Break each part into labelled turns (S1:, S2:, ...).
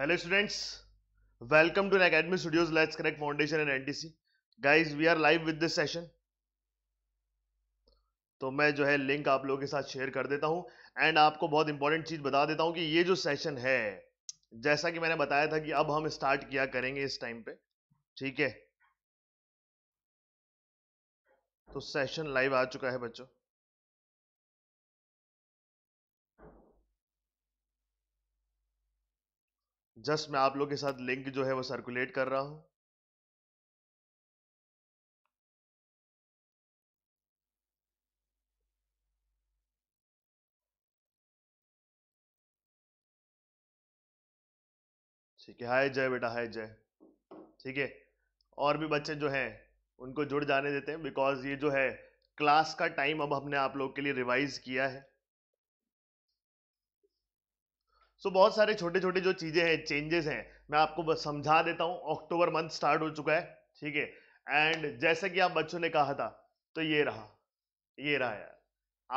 S1: Hello students welcome to academy studios let's connect foundation and NTC guys we are live with this session तो मैं जो है link आप लोगों के साथ शेयर कर देता हूं एंड आपको बहुत इंपॉर्टेंट चीज बता देता हूं कि ये जो सेशन है जैसा कि मैंने बताया था कि अब हम स्टार्ट किया करेंगे इस टाइम पे ठीक है तो सेशन लाइव आ चुका है बच्चों जस्ट मैं आप लोग के साथ लिंक जो है वो सर्कुलेट कर रहा हूं ठीक है हाय जय बेटा हाय जय ठीक है और भी बच्चे जो हैं उनको जुड़ जाने देते हैं बिकॉज ये जो है क्लास का टाइम अब हमने आप लोग के लिए रिवाइज किया है सो so, बहुत सारे छोटे छोटे जो चीज़ें हैं चेंजेस हैं मैं आपको बस समझा देता हूँ अक्टूबर मंथ स्टार्ट हो चुका है ठीक है एंड जैसा कि आप बच्चों ने कहा था तो ये रहा ये रहा यार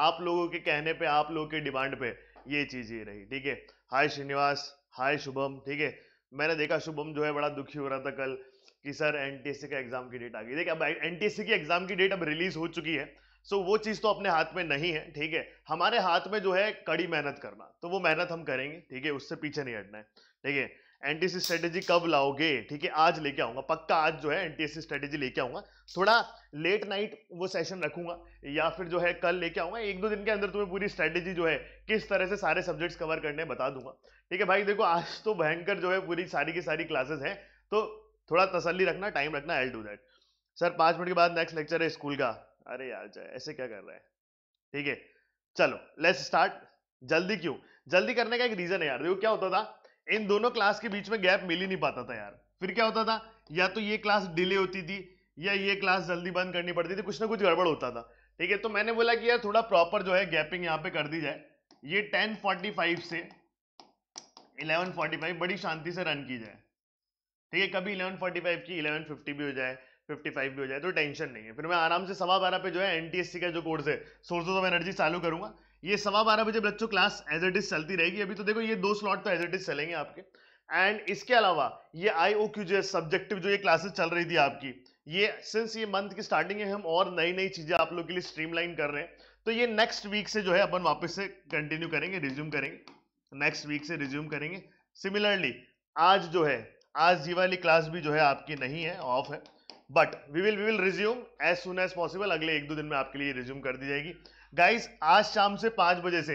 S1: आप लोगों के कहने पे आप लोगों के डिमांड पे ये चीज़ ये रही ठीक है हाय श्रीनिवास हाय शुभम ठीक है मैंने देखा शुभम जो है बड़ा दुखी हो रहा था कल कि सर एनटीएससी का एग्जाम की डेट आ गई देखिए अब एनटीएससी की एग्जाम की डेट अब रिलीज हो चुकी है सो वो चीज़ तो अपने हाथ में नहीं है ठीक है हमारे हाथ में जो है कड़ी मेहनत करना तो वो मेहनत हम करेंगे ठीक है उससे पीछे नहीं हटना है ठीक है एनटीसी स्ट्रेटेजी कब लाओगे ठीक है आज लेके आऊंगा पक्का आज जो है एनटीएससी स्ट्रेटेजी लेके आऊंगा थोड़ा लेट नाइट वो सेशन रखूंगा या फिर जो है कल लेके आऊंगा एक दो दिन के अंदर तुम्हें पूरी स्ट्रेटेजी जो है किस तरह से सारे सब्जेक्ट्स कवर करने बता दूंगा ठीक है भाई देखो आज तो भयंकर जो है पूरी सारी की सारी क्लासेस हैं तो थोड़ा तसली रखना टाइम रखना एल डू दैट सर पांच मिनट के बाद नेक्स्ट लेक्चर है स्कूल का अरे यार जय ऐसे क्या कर रहे हैं ठीक है चलो लेट्स स्टार्ट जल्दी क्यों जल्दी करने का एक रीजन है यार देखो क्या होता था इन दोनों क्लास के बीच में गैप मिल ही नहीं पाता था यार फिर क्या होता था या तो ये क्लास डिले होती थी या ये क्लास जल्दी बंद करनी पड़ती थी कुछ ना कुछ गड़बड़ होता था ठीक है तो मैंने बोला कि यार थोड़ा प्रॉपर जो है गैपिंग यहाँ पे कर दी जाए ये 10:45 से 11:45 बड़ी शांति से रन की जाए ठीक है कभी 11:45 की 11:50 भी हो जाए 55 भी हो जाए तो टेंशन नहीं है फिर मैं आराम से सवा बारह पे जो है एनटीएससी का जो कोर्स है सोर्सेज ऑफ एनर्जी चालू करूंगा ये सवा बारह बजे बच्चों क्लास एज इट इज चलती रहेगी अभी तो देखो ये दो स्लॉट तो एज इट इज चलेंगे आपके एंड इसके अलावा ये आई ओ क्यू जो सब्जेक्टिव जो ये क्लासेस चल रही थी आपकी ये सिंस ये मंथ की स्टार्टिंग है हम और नई नई चीजें आप लोग के लिए स्ट्रीमलाइन कर रहे हैं तो ये नेक्स्ट वीक से जो है अपन वापस से कंटिन्यू करेंगे रिज्यूम करेंगे नेक्स्ट वीक से रिज्यूम करेंगे सिमिलरली आज जो है आज ये वाली क्लास भी जो है आपकी नहीं है ऑफ है but we will we will resume as soon as possible अगले एक दो दिन में आपके लिए रिज्यूम कर दी जाएगी गाइस आज शाम से पांच बजे से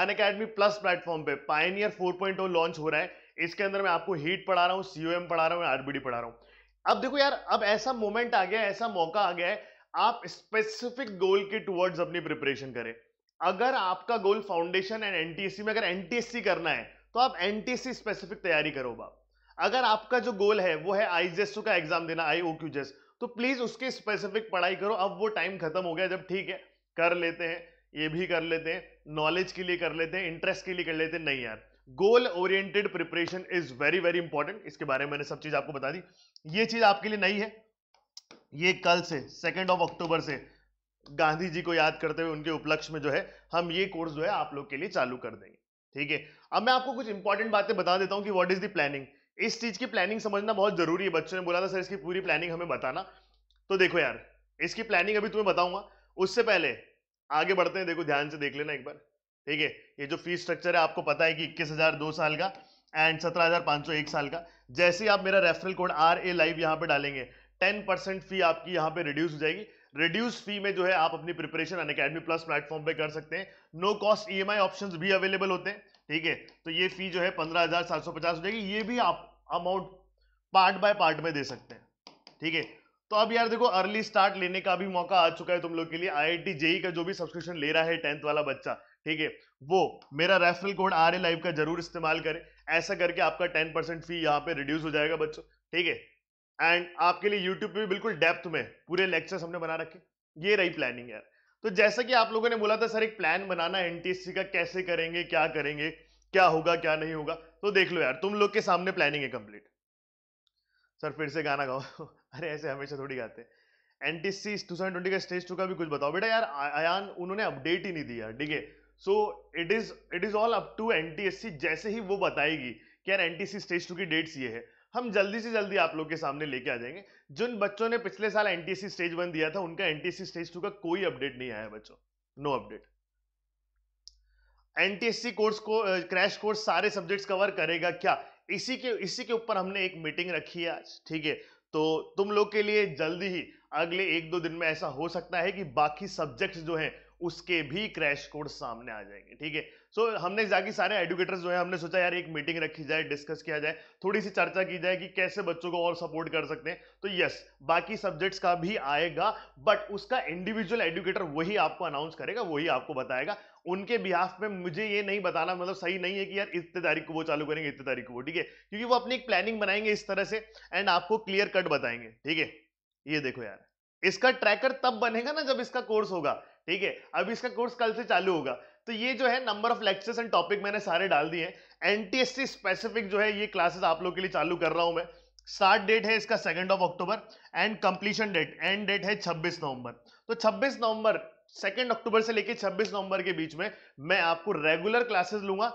S1: अन अकेडमी प्लस प्लेटफॉर्म पे पाइनियर 4.0 लॉन्च हो रहा है इसके अंदर मैं आपको हीट पढ़ा रहा हूँ सीओएम पढ़ा रहा हूँ आरबीडी पढ़ा रहा हूँ अब देखो यार अब ऐसा मोमेंट आ गया ऐसा मौका आ गया है आप स्पेसिफिक गोल के टूवर्ड्स अपनी प्रिपरेशन करें अगर आपका गोल फाउंडेशन एंड एनटीएससी में अगर एनटीएससी करना है तो आप एनटीएससी स्पेसिफिक तैयारी करो बाप अगर आपका जो गोल है वो है आईजेसू का एग्जाम देना आई ओ तो प्लीज उसके स्पेसिफिक पढ़ाई करो अब वो टाइम खत्म हो गया जब ठीक है कर लेते हैं ये भी कर लेते हैं नॉलेज के लिए कर लेते हैं इंटरेस्ट के लिए कर लेते हैं नहीं यार goal oriented preparation is very very important इसके बारे में मैंने सब चीज आपको बता दी ये चीज आपके लिए नहीं है ये कल से सेकेंड ऑफ अक्टूबर से गांधी जी को याद करते हुए उनके उपलक्ष्य में जो है हम ये कोर्स जो है आप लोग के लिए चालू कर देंगे ठीक है अब मैं आपको कुछ इंपॉर्टेंट बातें बता देता हूं कि व्हाट इज द प्लानिंग इस चीज की प्लानिंग समझना बहुत जरूरी है बच्चों ने बोला था सर इसकी पूरी प्लानिंग हमें बताना तो देखो यार इसकी प्लानिंग अभी तुम्हें बताऊंगा उससे पहले आगे बढ़ते हैं देखो ध्यान से देख लेना एक बार ठीक है ये जो फीस स्ट्रक्चर है आपको पता है कि इक्कीस हजार दो साल का एंड सत्रह हजार पांच सौ एक साल का जैसे आप मेरा referral code R A live यहां पर डालेंगे टेन परसेंट फी आपकी यहां पे रिड्यूस हो जाएगी रिड्यूस फी में जो है आप अपनी preparation Unacademy plus platform पे कर सकते हैं no cost E M I option भी अवेलेबल होते हैं ठीक है तो ये फी जो है पंद्रह हजार सात सौ पचास हो जाएगी ये भी आप अमाउंट पार्ट बाय पार्ट में दे सकते हैं ठीक है तो अब यार देखो अर्ली स्टार्ट लेने का भी मौका आ चुका है तुम लोग के लिए आई जेई e का जो भी सब्सक्रिप्शन ले रहा है टेंथ वाला बच्चा ठीक है वो मेरा referral code R A live का जरूर इस्तेमाल करें ऐसा करके आपका टेन परसेंट फी यहाँ पे रिड्यूस हो जाएगा बच्चों ठीक है एंड आपके लिए यूट्यूब पे भी बिल्कुल डेप्थ में पूरे लेक्चर्स हमने बना रखे ये रही प्लानिंग यार तो जैसा कि आप लोगों ने बोला था सर एक प्लान बनाना एनटीएससी का कैसे करेंगे क्या करेंगे क्या होगा क्या नहीं होगा तो देख लो यार तुम लोग के सामने प्लानिंग है कंप्लीट सर फिर से गाना गाओ अरे ऐसे हमेशा थोड़ी गाते N T C two thousand twenty का स्टेज टू का भी कुछ बताओ बेटा यार आयान उन्होंने अपडेट ही नहीं दिया ठीक है so it is it is all up to N T S C जैसे ही वो बताएगी कि यार N T C stage two की डेट्स ये है हम जल्दी से जल्दी आप लोग के सामने लेके आ जाएंगे जिन बच्चों ने पिछले साल N T S C stage one दिया था उनका N T S C stage two का कोई अपडेट नहीं आया बच्चों नो अपडेट एनटीएससी कोर्स को क्रैश कोर्स सारे सब्जेक्ट्स कवर करेगा क्या इसी के इसी के ऊपर हमने एक मीटिंग रखी है आज ठीक है तो तुम लोग के लिए जल्दी ही अगले एक दो दिन में ऐसा हो सकता है कि बाकी सब्जेक्ट्स जो हैं उसके भी क्रैश कोर्स सामने आ जाएंगे ठीक है सो हमने जाके सारे एडुकेटर्स जो है हमने सोचा यार एक मीटिंग रखी जाए डिस्कस किया जाए थोड़ी सी चर्चा की जाए कि कैसे बच्चों को और सपोर्ट कर सकते हैं तो यस बाकी सब्जेक्ट्स का भी आएगा बट उसका इंडिविजुअल एडुकेटर वही आपको अनाउंस करेगा वही आपको बताएगा उनके बिहाफ में मुझे ये नहीं बताना मतलब सही नहीं है कि यार इतने तारीख को वो चालू करेंगे इतने तारीख को वो ठीक है क्योंकि वो अपनी एक प्लानिंग बनाएंगे इस तरह से एंड आपको क्लियर कट बताएंगे ठीक है ये देखो यार इसका ट्रैकर तब बनेगा ना जब इसका कोर्स होगा ठीक है अब इसका कोर्स कल से चालू होगा तो ये जो है number of lectures and topic मैंने सारे डाल दिए हैं एनटीएससी स्पेसिफिक जो है ये क्लासेस आप लोग के लिए चालू कर रहा हूं मैं स्टार्ट डेट है इसका second of October and completion date end date है 26 नवंबर तो 26 नवंबर सेकेंड अक्टूबर से लेकर छब्बीस नवंबर के बीच में मैं आपको रेगुलर क्लासेस लूंगा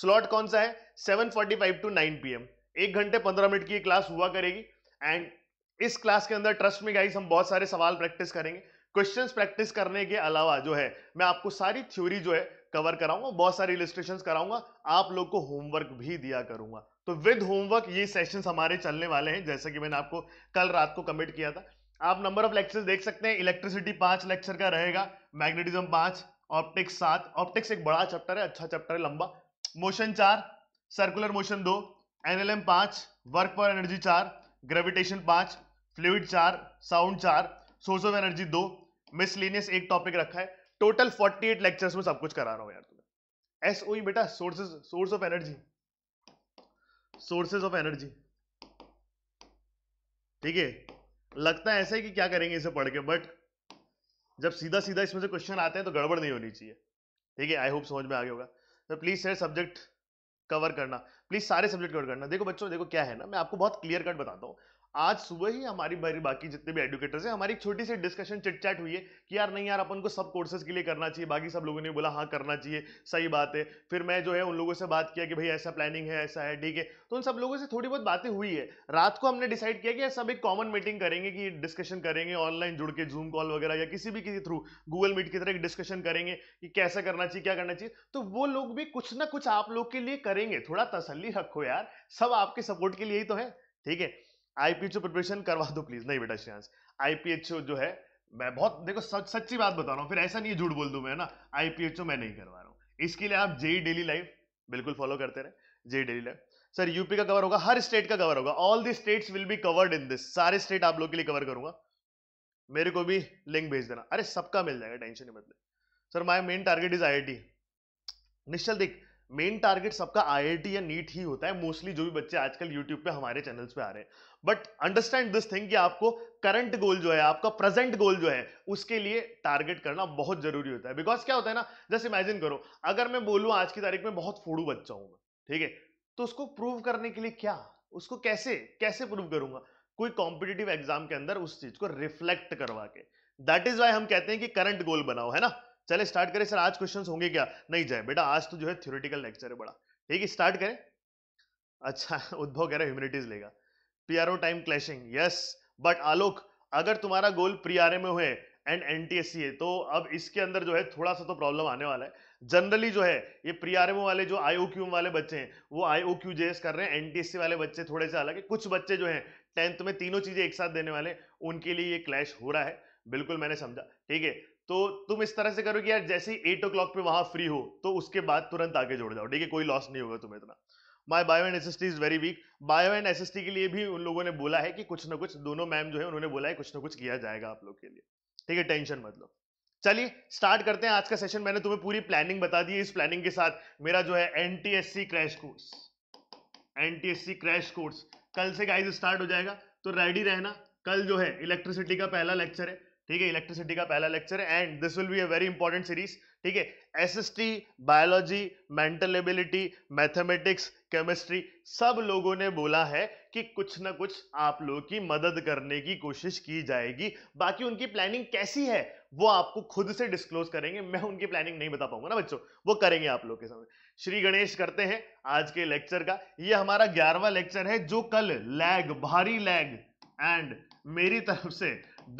S1: स्लॉट कौन सा है seven forty five to nine PM एक घंटे पंद्रह मिनट की क्लास हुआ करेगी एंड इस क्लास के अंदर ट्रस्ट में गाइस हम बहुत सारे सवाल प्रैक्टिस करेंगे क्वेश्चंस प्रैक्टिस करने के अलावा जो है मैं आपको सारी थ्योरी जो है कवर कराऊंगा बहुत सारी इलिस्ट्रेशन कराऊंगा आप लोग को होमवर्क भी दिया करूंगा तो विद होमवर्क ये सेशंस हमारे चलने वाले हैं जैसा कि मैंने आपको कल रात को कमिट किया था आप नंबर ऑफ लेक्चर देख सकते हैं इलेक्ट्रिसिटी पांच लेक्चर का रहेगा मैग्नेटिज्म पांच ऑप्टिक्स सात ऑप्टिक्स एक बड़ा चैप्टर है अच्छा चैप्टर है लंबा मोशन चार सर्कुलर मोशन दो एनएलएम पांच वर्क पर एनर्जी चार ग्रेविटेशन पांच फ्लूड चार साउंड चार सोर्स ऑफ एनर्जी दो मिसलिनियस एक टॉपिक रखा है टोटल फोर्टी एट लेक्चर्स में सब कुछ करा रहा हूं यार तुम्हें एस SOE बेटा sources source of energy sources of energy ठीक है लगता है ऐसे कि क्या करेंगे इसे पढ़ के बट जब सीधा सीधा इसमें से क्वेश्चन आते हैं तो गड़बड़ नहीं होनी चाहिए ठीक है आई होप समझ में आगे होगा तो प्लीज सर सब्जेक्ट कवर करना प्लीज सारे सब्जेक्ट कवर करना देखो बच्चों देखो क्या है ना मैं आपको बहुत क्लियर कट बताता हूँ आज सुबह ही हमारी बारी बाकी जितने भी एडुकेटर्स हैं हमारी एक छोटी सी डिस्कशन चिटचैट हुई है कि यार नहीं यार अपन को सब कोर्सेज के लिए करना चाहिए बाकी सब लोगों ने बोला हाँ करना चाहिए सही बात है फिर मैं जो है उन लोगों से बात किया कि भाई ऐसा प्लानिंग है ऐसा है ठीक है तो उन सब लोगों से थोड़ी बहुत बातें हुई है रात को हमने डिसाइड किया कि सब एक कॉमन मीटिंग करेंगे कि डिस्कशन करेंगे ऑनलाइन जुड़ के जूम कॉल वगैरह या किसी भी किसी थ्रू गूगल मीट की तरह एक डिस्कशन करेंगे कि कैसा करना चाहिए क्या करना चाहिए तो वो लोग भी कुछ ना कुछ आप लोग के लिए करेंगे थोड़ा तसली रखो यार सब आपके सपोर्ट के लिए ही तो है ठीक है आईपीएचओ प्रिपरेशन करवा दो प्लीज नहीं बेटा श्रेयांश आईपीएचओ जो है मैं बहुत देखो सच सच्ची बात बता रहा हूँ फिर ऐसा नहीं झूठ बोल दू मैं ना आईपीएचओ मैं नहीं करवा रहा हूँ इसके लिए आप जेई डेली लाइफ बिल्कुल फॉलो करते रहे JE daily life sir UP का कवर होगा हर स्टेट का कवर होगा all the states will be covered in this सारे स्टेट आप लोग के लिए कवर करूंगा मेरे को भी लिंक भेज देना अरे सबका मिल जाएगा टेंशन नहीं मतलब sir my main target is IIT Nishchal देख मेन टारगेट सबका आईआईटी या नीट ही होता है मोस्टली जो भी बच्चे आजकल यूट्यूब पे हमारे चैनल्स पे आ रहे हैं बट अंडरस्टैंड दिस थिंग कि आपको करंट गोल जो है आपका प्रेजेंट गोल जो है उसके लिए टारगेट करना बहुत जरूरी होता है बिकॉज क्या होता है ना जस्ट इमेजिन करो अगर मैं बोलूँ आज की तारीख में बहुत फोड़ू बच्चा हूँ ठीक है तो उसको प्रूव करने के लिए क्या उसको कैसे कैसे प्रूव करूंगा कोई कॉम्पिटेटिव एग्जाम के अंदर उस चीज को रिफ्लेक्ट करवा के दैट इज वाई हम कहते हैं कि करंट गोल बनाओ है ना चले स्टार्ट करें सर आज क्वेश्चन होंगे क्या नहीं जाए बेटा आज तो जो है थ्योरिटिकल लेक्चर है बड़ा ठीक है स्टार्ट करें अच्छा उद्भव कह रहे ह्यूमिनिटीज लेगा PRO time clashing yes but Alok अगर तुम्हारा गोल प्री आर में है एंड एनटीएससी है तो अब इसके अंदर जो है थोड़ा सा तो प्रॉब्लम आने वाला है जनरली जो है ये प्री आर वाले जो क्यू वाले बच्चे हैं वो आईओक्यू जेएस कर रहे हैं सी वाले बच्चे थोड़े से अलग है कुछ बच्चे जो हैं टेंथ में तीनों चीजें एक साथ देने वाले उनके लिए ये क्लैश हो रहा है बिल्कुल मैंने समझा ठीक है तो तुम इस तरह से करो कि यार जैसे ही एट ओ क्लॉक पे वहां फ्री हो तो उसके बाद तुरंत आगे जोड़ जाओ ठीक है कोई लॉस नहीं होगा तुम्हें इतना my bio and S is very weak bio and S के लिए भी उन लोगों ने बोला है कि कुछ ना कुछ दोनों मैम जो है उन्होंने बोला है कुछ ना कुछ किया जाएगा आप लोग के लिए ठीक है टेंशन मत लो चलिए स्टार्ट करते हैं आज का सेशन मैंने तुम्हें पूरी प्लानिंग बता दी है इस प्लानिंग के साथ मेरा जो है an crash course an crash course कल से गाइज स्टार्ट हो जाएगा तो रेडी रहना कल जो है इलेक्ट्रिसिटी का पहला लेक्चर है ठीक है इलेक्ट्रिसिटी का पहला lecture and this will be a very important series ठीक है SST biology mental ability mathematics chemistry सब लोगों ने बोला है कि कुछ ना कुछ आप लोगों की मदद करने की कोशिश की जाएगी बाकी उनकी प्लानिंग कैसी है वो आपको खुद से डिस्क्लोज करेंगे मैं उनकी प्लानिंग नहीं बता पाऊंगा ना बच्चों वो करेंगे आप लोग के सामने श्री गणेश करते हैं आज के लेक्चर का ये हमारा ग्यारहवा लेक्चर है जो कल लैग भारी लैग एंड मेरी तरफ से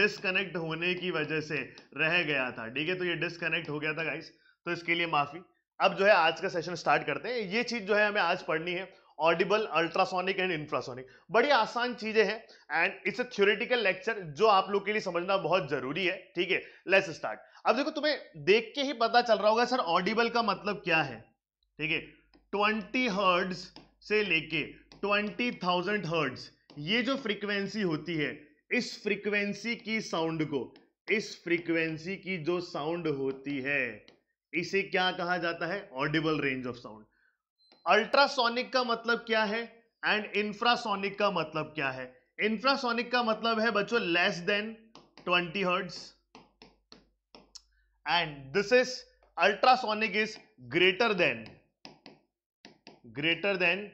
S1: डिसकनेक्ट होने की वजह से रह गया था ठीक है तो ये डिसकनेक्ट हो गया था गाइस तो इसके लिए माफी अब जो है आज का सेशन स्टार्ट करते हैं ये चीज जो है हमें आज पढ़नी है ऑडिबल अल्ट्रासोनिक एंड इंफ्रासोनिक बड़ी आसान चीजें हैं and it's a theoretical lecture जो आप लोग के लिए समझना बहुत जरूरी है ठीक है लेट्स स्टार्ट अब देखो तुम्हें देख के ही पता चल रहा होगा सर ऑडिबल का मतलब क्या है ठीक है ट्वेंटी हर्ड्स से लेके ट्वेंटी थाउजेंड हर्ड्स ये जो फ्रीक्वेंसी होती है इस फ्रीक्वेंसी की साउंड को इस फ्रीक्वेंसी की जो साउंड होती है इसे क्या कहा जाता है audible range of sound ultrasonic का मतलब क्या है एंड इंफ्रासोनिक का मतलब क्या है इंफ्रासोनिक का मतलब है बच्चों less than 20 hertz and this is ultrasonic is greater than greater than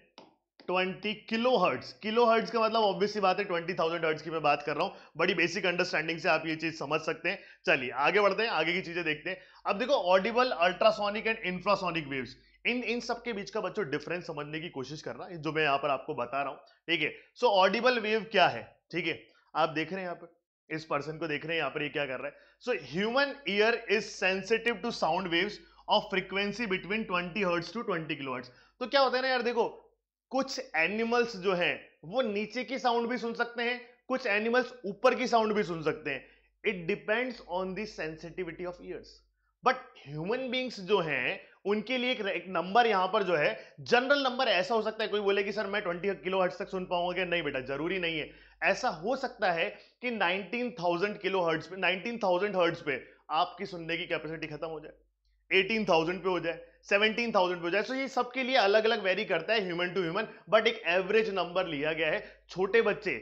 S1: twenty kilo hertz kilo hertz का मतलब ऑब्वियसली बात है ट्वेंटी थाउजेंड हर्ट्स की मैं बात कर रहा हूं बड़ी बेसिक अंडरस्टैंडिंग से आप ये चीज समझ सकते हैं चलिए आगे बढ़ते हैं आगे की चीजें देखते हैं अब देखो audible ultrasonic and infrasonic waves इन इन सबके बीच का बच्चों डिफरेंस समझने की कोशिश कर रहा है जो मैं यहाँ पर आपको बता रहा हूँ ठीक है सो ऑडिबल वेव क्या है ठीक है आप देख रहे हैं यहाँ पर इस पर्सन को देख रहे हैं यहाँ पर ये क्या कर रहा है so human ear is sensitive to sound waves of frequency between twenty hertz to twenty kilo hertz तो क्या होता है ना यार देखो कुछ एनिमल्स जो हैं वो नीचे की साउंड भी सुन सकते हैं कुछ एनिमल्स ऊपर की साउंड भी सुन सकते हैं it depends on the sensitivity of ears but human beings जो हैं उनके लिए एक, एक नंबर यहां पर जो है जनरल नंबर ऐसा हो सकता है कोई बोले कि सर मैं 20 किलो हर्ट्स तक सुन पाऊंगा नहीं बेटा जरूरी नहीं है ऐसा हो सकता है कि 19,000 किलो हर्ट्स पे 19,000 हर्ट्स पे आपकी सुनने की कैपेसिटी खत्म हो जाए 18,000 पे हो जाए सेवेंटीन थाउजेंड पे हो जाए सो ये सबके लिए अलग अलग वेरी करता है ह्यूमन टू ह्यूमन बट एक एवरेज नंबर लिया गया है छोटे बच्चे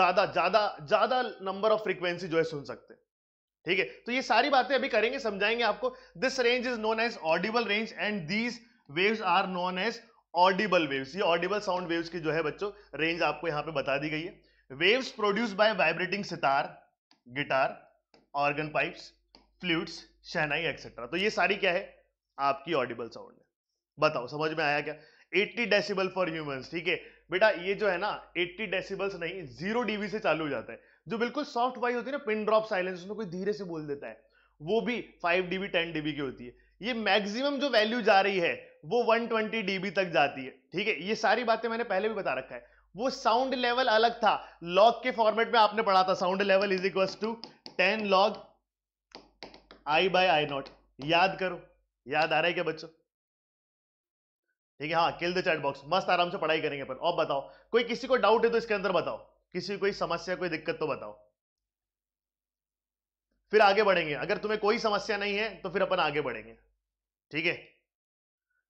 S1: ज्यादा ज्यादा ज्यादा नंबर ऑफ फ्रीक्वेंसी जो है सुन सकते हैं ठीक है तो ये सारी बातें अभी करेंगे समझाएंगे आपको this range is known as audible range and these waves are known as audible waves ये ऑडिबल साउंड वेव्स की जो है बच्चों रेंज आपको यहां पे बता दी गई है waves produce by vibrating sitar guitar organ pipes flutes shehnai etcetera तो ये सारी क्या है आपकी ऑडिबल साउंड है बताओ समझ में आया क्या 80 डेसिबल फॉर ह्यूमंस ठीक है बेटा ये जो है ना 80 डेसिबल्स नहीं जीरो डीबी से चालू हो जाता है जो बिल्कुल सॉफ्ट वाइज होती है ना पिन ड्रॉप साइलेंस उसमें कोई धीरे से बोल देता है वो भी 5 डीबी 10 डीबी की होती है ये मैक्सिमम जो वैल्यू जा रही है वो 120 डीबी तक जाती है ठीक है ये सारी बातें मैंने पहले भी बता रखा है वो साउंड लेवल अलग था लॉग के फॉर्मेट में आपने पढ़ा था sound level is equal to ten log I by I naught याद करो याद आ रहा है क्या बच्चों ठीक है हाँ किल द चैट बॉक्स मस्त आराम से पढ़ाई करेंगे पर और बताओ कोई किसी को डाउट है तो इसके अंदर बताओ किसी कोई समस्या कोई दिक्कत तो बताओ फिर आगे बढ़ेंगे अगर तुम्हें कोई समस्या नहीं है तो फिर अपन आगे बढ़ेंगे ठीक है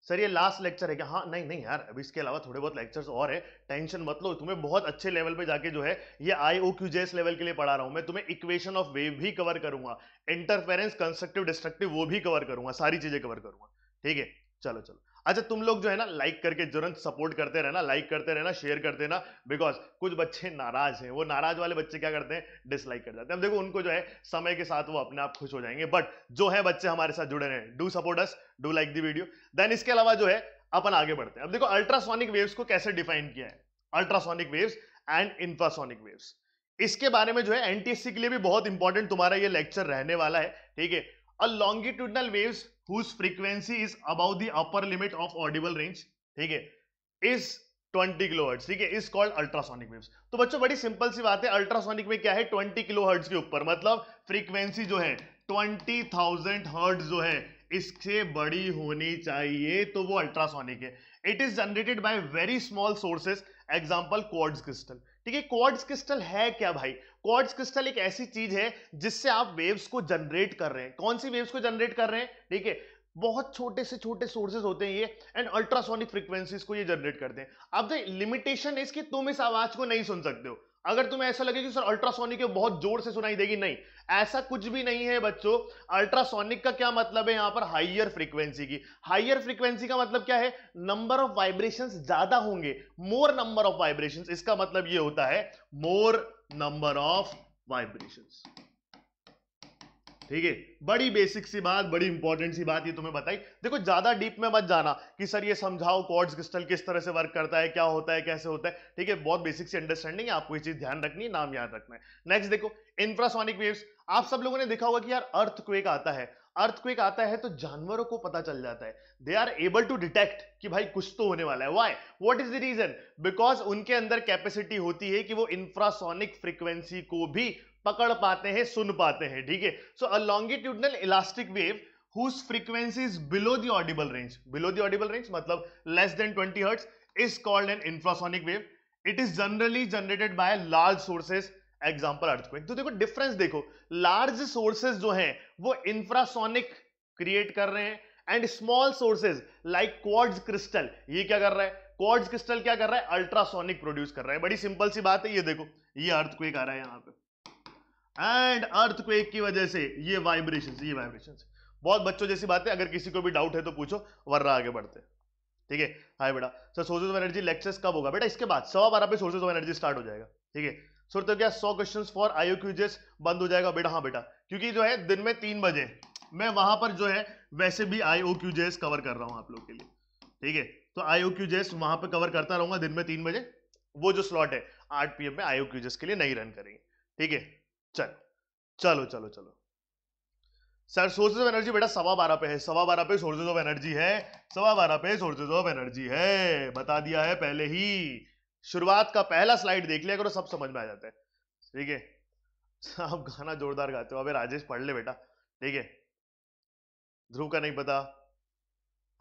S1: सर ये लास्ट लेक्चर है क्या हाँ नहीं नहीं यार अभी इसके अलावा थोड़े बहुत लेक्चर्स और है टेंशन मत लो तुम्हें बहुत अच्छे लेवल पे जाके जो है ये आई ओ क्यू जेस लेवल के लिए पढ़ा रहा हूँ मैं तुम्हें इक्वेशन ऑफ वेव भी कवर करूंगा इंटरफेरेंस कंस्ट्रक्टिव डिस्ट्रक्टिव वो भी कवर करूंगा सारी चीजें कवर करूंगा ठीक है चलो चलो अच्छा तुम लोग जो है ना लाइक करके तुरंत सपोर्ट करते रहना लाइक करते रहना शेयर करते रहना बिकॉज कुछ बच्चे नाराज हैं वो नाराज वाले बच्चे क्या करते हैं डिसलाइक कर जाते हैं अब देखो उनको जो है समय के साथ वो अपने आप खुश हो जाएंगे बट जो है बच्चे हमारे साथ जुड़े रहे do support us do like the video then इसके अलावा जो है अपन आगे बढ़ते हैं अब देखो अल्ट्रासोनिक वेव्स को कैसे डिफाइन किया है ultrasonic waves and infrasonic waves इसके बारे में जो है एनटीएससी के लिए भी बहुत इंपॉर्टेंट तुम्हारा ये लेक्चर रहने वाला है ठीक है a longitudinal waves frequency is is above upper limit of audible range ठीक है इस 20 किलो हर्ट्स ठीक है इज कॉल्ड अल्ट्रासोनिक वेव्स तो बच्चों बड़ी सिंपल सी बात है अल्ट्रासोनिक में क्या है 20 किलो हर्ट्स के ऊपर मतलब फ्रीक्वेंसी जो है 20,000 हर्ट्स जो है इससे बड़ी होनी चाहिए तो वो अल्ट्रासोनिक है it is generated by very small sources example quartz crystal ठीक है क्वार्ट्स क्रिस्टल है क्या भाई क्वार्ट्स क्रिस्टल एक ऐसी चीज है जिससे आप वेव्स को जनरेट कर रहे हैं कौन सी वेव्स को जनरेट कर रहे हैं ठीक है बहुत छोटे से छोटे सोर्सेज होते हैं ये एंड अल्ट्रासोनिक फ्रीक्वेंसीज को ये जनरेट करते हैं अब द तो लिमिटेशन इसकी तुम इस आवाज को नहीं सुन सकते हो अगर तुम्हें ऐसा लगे कि सर अल्ट्रासोनिक है बहुत जोर से सुनाई देगी नहीं ऐसा कुछ भी नहीं है बच्चों अल्ट्रासोनिक का क्या मतलब है यहां पर हाइयर फ्रीक्वेंसी की हाइयर फ्रीक्वेंसी का मतलब क्या है नंबर ऑफ वाइब्रेशन ज्यादा होंगे मोर नंबर ऑफ वाइब्रेशन इसका मतलब यह होता है मोर नंबर ऑफ वाइब्रेशन ठीक है बड़ी बेसिक सी बात बड़ी इंपॉर्टेंट सी बात ये तुम्हें बताई देखो ज्यादा डीप में मत जाना कि सर ये समझाओ कॉर्ड्स क्रिस्टल किस तरह से वर्क करता है क्या होता है कैसे होता है ठीक है बहुत बेसिक सी अंडरस्टैंडिंग है आपको ये चीज ध्यान रखनी है नाम याद रखना है नेक्स्ट देखो इंफ्रासोनिक वेव्स आप सब लोगों ने देखा होगा कि यार अर्थ क्वेक आता है अर्थक्वेक आता है तो जानवरों को पता चल जाता है they are able to detect कि भाई कुछ तो होने वाला है why what is the reason because उनके अंदर कैपेसिटी होती है कि वो इंफ्रासोनिक फ्रीक्वेंसी को भी पकड़ पाते हैं सुन पाते हैं ठीक है so a longitudinal elastic wave whose frequency is below the audible range below the audible range मतलब less than 20 hertz is called an infrasonic wave it is generally generated by large sources example earthquake तो देखो difference देखो large sources जो है वो infrasonic create कर रहे हैं and small sources like quartz crystal ये क्या कर रहा है क्वार्ड्स क्रिस्टल क्या कर रहा है अल्ट्रासोनिक प्रोड्यूस कर रहा है बड़ी सिंपल सी बात है ये देखो ये अर्थक्वेक आ रहा है यहां पर एंड अर्थक्वेक की वजह से ये वाइब्रेशन ये वाइब्रेशन बहुत बच्चों जैसी बात है अगर किसी को भी डाउट है तो पूछो वर्रा आगे बढ़ते ठीक है हाय बेटा sir sources of energy lectures कब होगा बेटा इसके बाद सवा बारह पे सोर्सेज ऑफ एनर्जी स्टार्ट हो जाएगा ठीक है सुर तो क्या सौ क्वेश्चन फॉर आईओ क्यूजेस बंद हो जाएगा बेटा हाँ बेटा क्योंकि जो है दिन में तीन बजे मैं वहां पर जो है वैसे भी आईओ क्यूजेस कवर कर रहा हूँ आप लोग के लिए ठीक है तो आईओ क्यूजेस वहां पर कवर करता रहूंगा दिन में तीन बजे वो जो स्लॉट है आठ पीएम में आईओ क्यूजेस के लिए नहीं रन करेंगे ठीक है चलो चलो चलो चलो सर सोर्सेज ऑफ एनर्जी बेटा सवा बारह पे है सवा बारह पे सोर्सेज ऑफ एनर्जी है सवा बारह पे सोर्सेज ऑफ एनर्जी है बता दिया है पहले ही शुरुआत का पहला स्लाइड देख लिया करो सब समझ में आ जाता है ठीक है आप गाना जोरदार गाते हो अबे राजेश पढ़ ले बेटा ठीक है ध्रुव का नहीं पता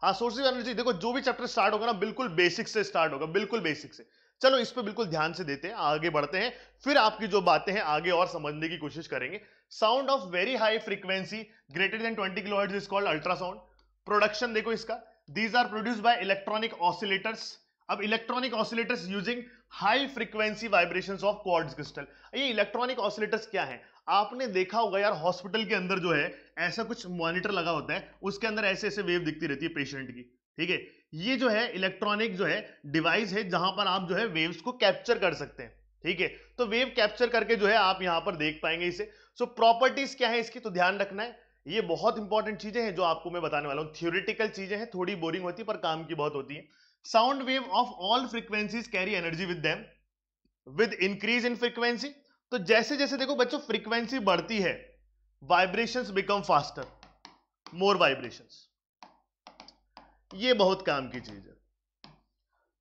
S1: हाँ सोर्सेज ऑफ एनर्जी देखो जो भी चैप्टर स्टार्ट होगा ना बिल्कुल बेसिक से स्टार्ट होगा बिल्कुल बेसिक से चलो इस पर बिल्कुल ध्यान से देते हैं आगे बढ़ते हैं फिर आपकी जो बातें हैं आगे और समझने की कोशिश करेंगे sound of very high frequency greater than 20 kilo is called ultrasound production देखो इसका these are produce by electronic oscillators अब electronic oscillators using high frequency vibration of quartz crystal ये इलेक्ट्रॉनिक ऑसिलेटर्स क्या है आपने देखा होगा यार हॉस्पिटल के अंदर जो है ऐसा कुछ मॉनिटर लगा होता है उसके अंदर ऐसे ऐसे वेव दिखती रहती है पेशेंट की ठीक है ये जो है इलेक्ट्रॉनिक जो है डिवाइस है जहां पर आप जो है वेव्स को कैप्चर कर सकते हैं ठीक है तो वेव कैप्चर करके जो है आप यहां पर देख पाएंगे इसे सो प्रॉपर्टीज क्या है इसकी तो ध्यान रखना है ये बहुत इंपॉर्टेंट चीजें हैं जो आपको मैं बताने वाला हूं थियोरिटिकल चीजें हैं थोड़ी बोरिंग होती है पर काम की बहुत होती है sound wave of all frequencies carry energy with them with increase in frequency तो जैसे जैसे देखो बच्चों फ्रीक्वेंसी बढ़ती है vibrations become faster more vibrations ये बहुत काम की चीज है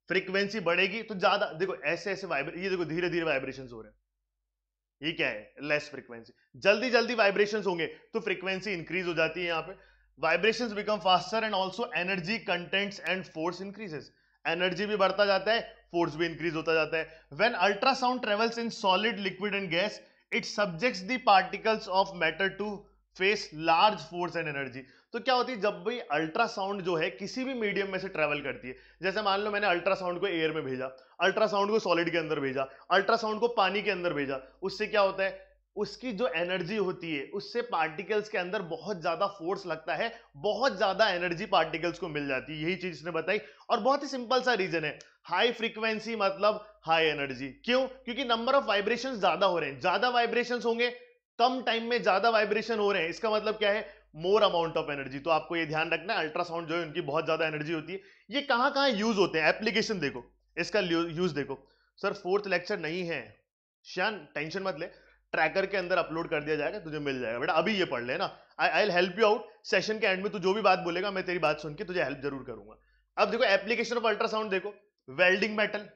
S1: फ्रीक्वेंसी बढ़ेगी तो ज्यादा देखो ऐसे ऐसे ये देखो धीरे धीरे वाइब्रेशन हो रहे हैं ये क्या है लेस फ्रीक्वेंसी जल्दी जल्दी वाइब्रेशन होंगे तो फ्रीक्वेंसी इंक्रीज हो जाती है यहां पे vibration become faster and also energy contents and force increases energy भी बढ़ता जाता है फोर्स भी इंक्रीज होता जाता है when ultrasound travels in solid liquid and gas it subjects the particles of matter to face large force and energy तो क्या होती है जब भी अल्ट्रासाउंड जो है किसी भी मीडियम में से ट्रेवल करती है जैसे मान लो मैंने अल्ट्रासाउंड को एयर में भेजा अल्ट्रासाउंड को सॉलिड के अंदर भेजा अल्ट्रासाउंड को पानी के अंदर भेजा उससे क्या होता है उसकी जो एनर्जी होती है उससे पार्टिकल्स के अंदर बहुत ज्यादा फोर्स लगता है बहुत ज्यादा एनर्जी पार्टिकल्स को मिल जाती है यही चीज इसने बताई और बहुत ही सिंपल सा रीजन है हाई फ्रीक्वेंसी मतलब हाई एनर्जी क्यों क्योंकि नंबर ऑफ वाइब्रेशन ज्यादा हो रहे हैं ज्यादा वाइब्रेशन होंगे कम टाइम में ज्यादा वाइब्रेशन हो रहे हैं इसका मतलब क्या है मोर अमाउंट ऑफ एनर्जी तो आपको ये ध्यान रखना है अल्ट्रासाउंड जो है उनकी बहुत ज्यादा एनर्जी होती है ये कहां कहां यूज होते हैं एप्लीकेशन देखो इसका यूज देखो सर फोर्थ लेक्चर नहीं है श्यान टेंशन मत ले ट्रैकर के अंदर अपलोड कर दिया जाएगा तुझे मिल जाएगा बेटा अभी ये पढ़ लेना I I help you out session के एंड में तू जो भी बात बोलेगा मैं तेरी बात सुन के तुझे हेल्प जरूर करूंगा अब देखो एप्लीकेशन ऑफ अल्ट्रासाउंड देखो वेल्डिंग मेटल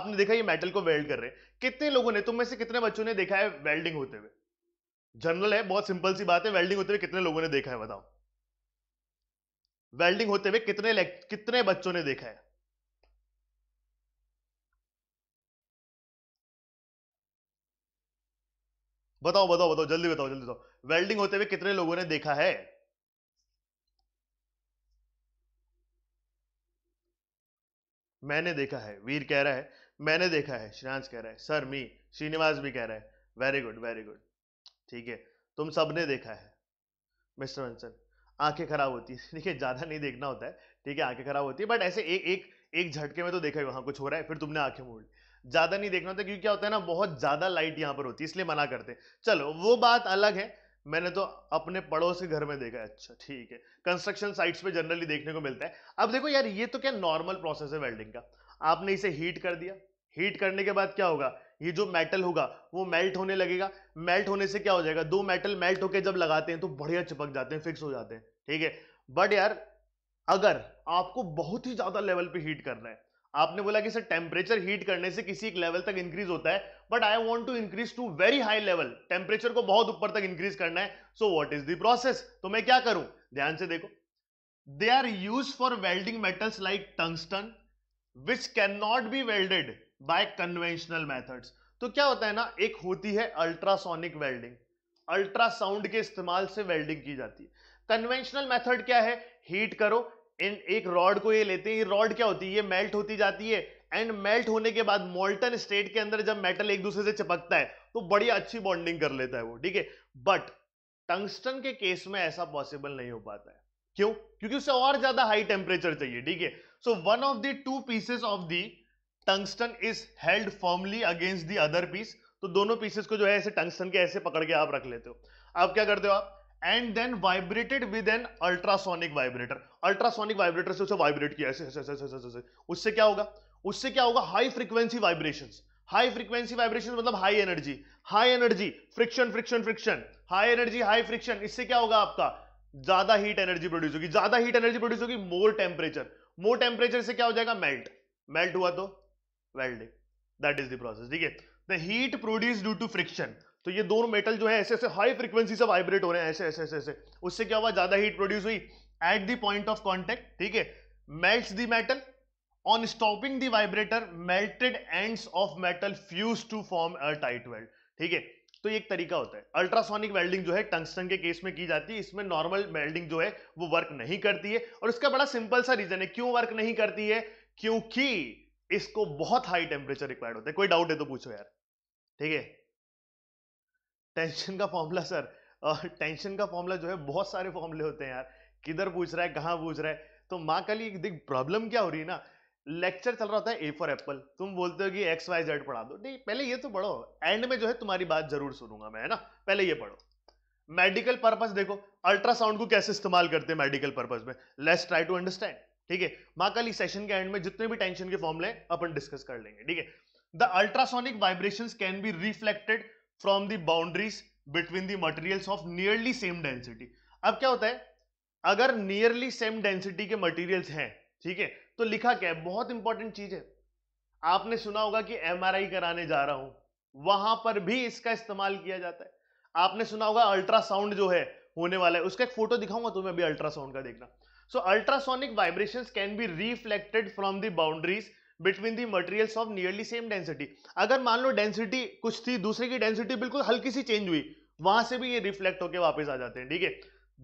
S1: आपने देखा ये मेटल को वेल्ड कर रहे हैं कितने लोगों ने तुम में से कितने बच्चों ने देखा है वेल्डिंग होते हुए जनरल है बहुत सिंपल सी बात है वेल्डिंग होते हुए कितने लोगों ने देखा है बताओ वेल्डिंग होते हुए कितने कितने बच्चों ने देखा है बताओ बताओ बताओ जल्दी बताओ जल्दी बताओ वेल्डिंग होते हुए कितने लोगों ने देखा है मैंने देखा है वीर कह रहा है मैंने देखा है श्रियांश कह रहा है सर मी श्रीनिवास भी कह रहा है वेरी गुड वेरी गुड ठीक है तुम सबने देखा है मिस्टर वंसन आंखें खराब होती है ठीक है ज़्यादा नहीं देखना होता है ठीक है आंखें खराब होती है बट ऐसे एक एक एक झटके में तो देखा वहां कुछ हो रहा है फिर तुमने आंखें मोड़ ली ज़्यादा नहीं देखना होता क्योंकि क्या होता है ना बहुत ज़्यादा लाइट यहां पर होती है इसलिए मना करते हैं चलो वो बात अलग है मैंने तो अपने पड़ोस के घर में देखा है अच्छा ठीक है कंस्ट्रक्शन साइट्स पे जनरली देखने को मिलता है अब देखो यार ये तो क्या नॉर्मल प्रोसेस है वेल्डिंग का आपने इसे हीट कर दिया हीट करने के बाद क्या होगा ये जो मेटल होगा वो मेल्ट होने लगेगा मेल्ट होने से क्या हो जाएगा दो मेटल मेल्ट होकर जब लगाते हैं तो बढ़िया चिपक जाते हैं फिक्स हो जाते हैं ठीक है बट यार अगर आपको बहुत ही ज्यादा लेवल पे हीट करना है आपने बोला कि सर टेम्परेचर हीट करने से किसी एक लेवल तक इंक्रीज होता है but I want to increase to very high level temperature को बहुत ऊपर तक इंक्रीज करना है so what is the process तो मैं क्या करूं ध्यान से देखो they are use for welding metals like tungsten which can not be welded by conventional methods तो क्या होता है ना एक होती है अल्ट्रासोनिक वेल्डिंग अल्ट्रासाउंड के इस्तेमाल से वेल्डिंग की जाती है कन्वेंशनल मेथड क्या है हीट करो इन एक रॉड को ये लेते हैं ये रॉड क्या होती है ये मेल्ट होती जाती है एंड मेल्ट होने के बाद मोल्टन स्टेट के अंदर जब मेटल एक दूसरे से चिपकता है तो बड़ी अच्छी बॉन्डिंग कर लेता है वो ठीक है बट टंगस्टन के केस में ऐसा पॉसिबल नहीं हो पाता है क्यों क्योंकि उसे और ज्यादा हाई टेम्परेचर चाहिए ठीक है so one of the two pieces of the tungsten is held formally against the other piece तो दोनों पीसेस को जो है ऐसे टंगस्टन के ऐसे पकड़ के आप रख लेते हो आप क्या करते हो आप and then vibrated with an ultrasonic vibrator ultrasonic vibrator से उसे वाइब्रेट किया ऐसे ऐसे ऐसे ऐसे उससे क्या होगा उससे क्या होगा high frequency vibration high frequency vibration मतलब high energy high energy friction friction friction high energy high friction इससे क्या होगा आपका ज्यादा हीट एनर्जी प्रोड्यूस होगी ज्यादा हीट एनर्जी प्रोड्यूस होगी मोर टेम्परेचर मोर टेम्परेचर से क्या हो जाएगा मेल्ट मेल्ट हुआ तो welding that is the process ठीक है the heat produce due to friction तो ये दोनों मेटल जो है ऐसे ऐसे हाई फ्रिक्वेंसी से वाइब्रेट हो रहे हैं ऐसे ऐसे ऐसे ऐसे उससे क्या हुआ ज्यादा हीट प्रोड्यूस हुई at the point of contact ठीक है melt the metal on stopping the vibrator melted ends of metal fuse to form a tight weld ठीक है तो एक तरीका होता है अल्ट्रासोनिक वेल्डिंग जो है टंगस्टन के केस में की जाती है इसमें नॉर्मल वेल्डिंग जो है वो वर्क नहीं करती है और इसका बड़ा सिंपल सा रीजन है क्यों वर्क नहीं करती है क्योंकि इसको बहुत हाई टेम्परेचर रिक्वायर्ड होता है कोई डाउट है तो पूछो यार ठीक है टेंशन का फॉर्मूला सर टेंशन का फॉर्मूला जो है बहुत सारे फॉर्मूले होते हैं यार किधर पूछ रहा है कहां पूछ रहा है तो माँ काली देख प्रॉब्लम क्या हो रही है ना लेक्चर चल रहा होता है ए फॉर एप्पल तुम बोलते हो कि एक्स वाई जेड पढ़ा दो नहीं पहले ये तो पढ़ो एंड में जो है तुम्हारी बात जरूर सुनूंगा मैं है ना पहले ये पढ़ो मेडिकल पर्पज देखो अल्ट्रासाउंड को कैसे इस्तेमाल करते हैं मेडिकल पर्पज में लेट्स ट्राई टू अंडरस्टैंड ठीक है माँ कल सेशन के एंड में जितने भी टेंशन के फॉर्मूले अपन डिस्कस कर लेंगे ठीक है the ultrasonic vibration can be reflected from the boundaries between the materials of nearly same density अब क्या होता है अगर नियरली सेम डेंसिटी के मटीरियल है ठीक है तो लिखा क्या है बहुत इंपॉर्टेंट चीज है आपने सुना होगा कि एम कराने जा रहा हूं वहां पर भी इसका इस्तेमाल किया जाता है आपने सुना होगा अल्ट्रासाउंड जो है होने वाला है उसका एक फोटो दिखाऊंगा तुम्हें अभी अल्ट्रासाउंड का देखना so ultrasonic vibration can be reflected from the boundaries between the materials of nearly same density अगर मान लो डेंसिटी कुछ थी दूसरे की डेंसिटी बिल्कुल हल्की सी चेंज हुई वहां से भी ये रिफ्लेक्ट होकर वापस आ जाते हैं ठीक है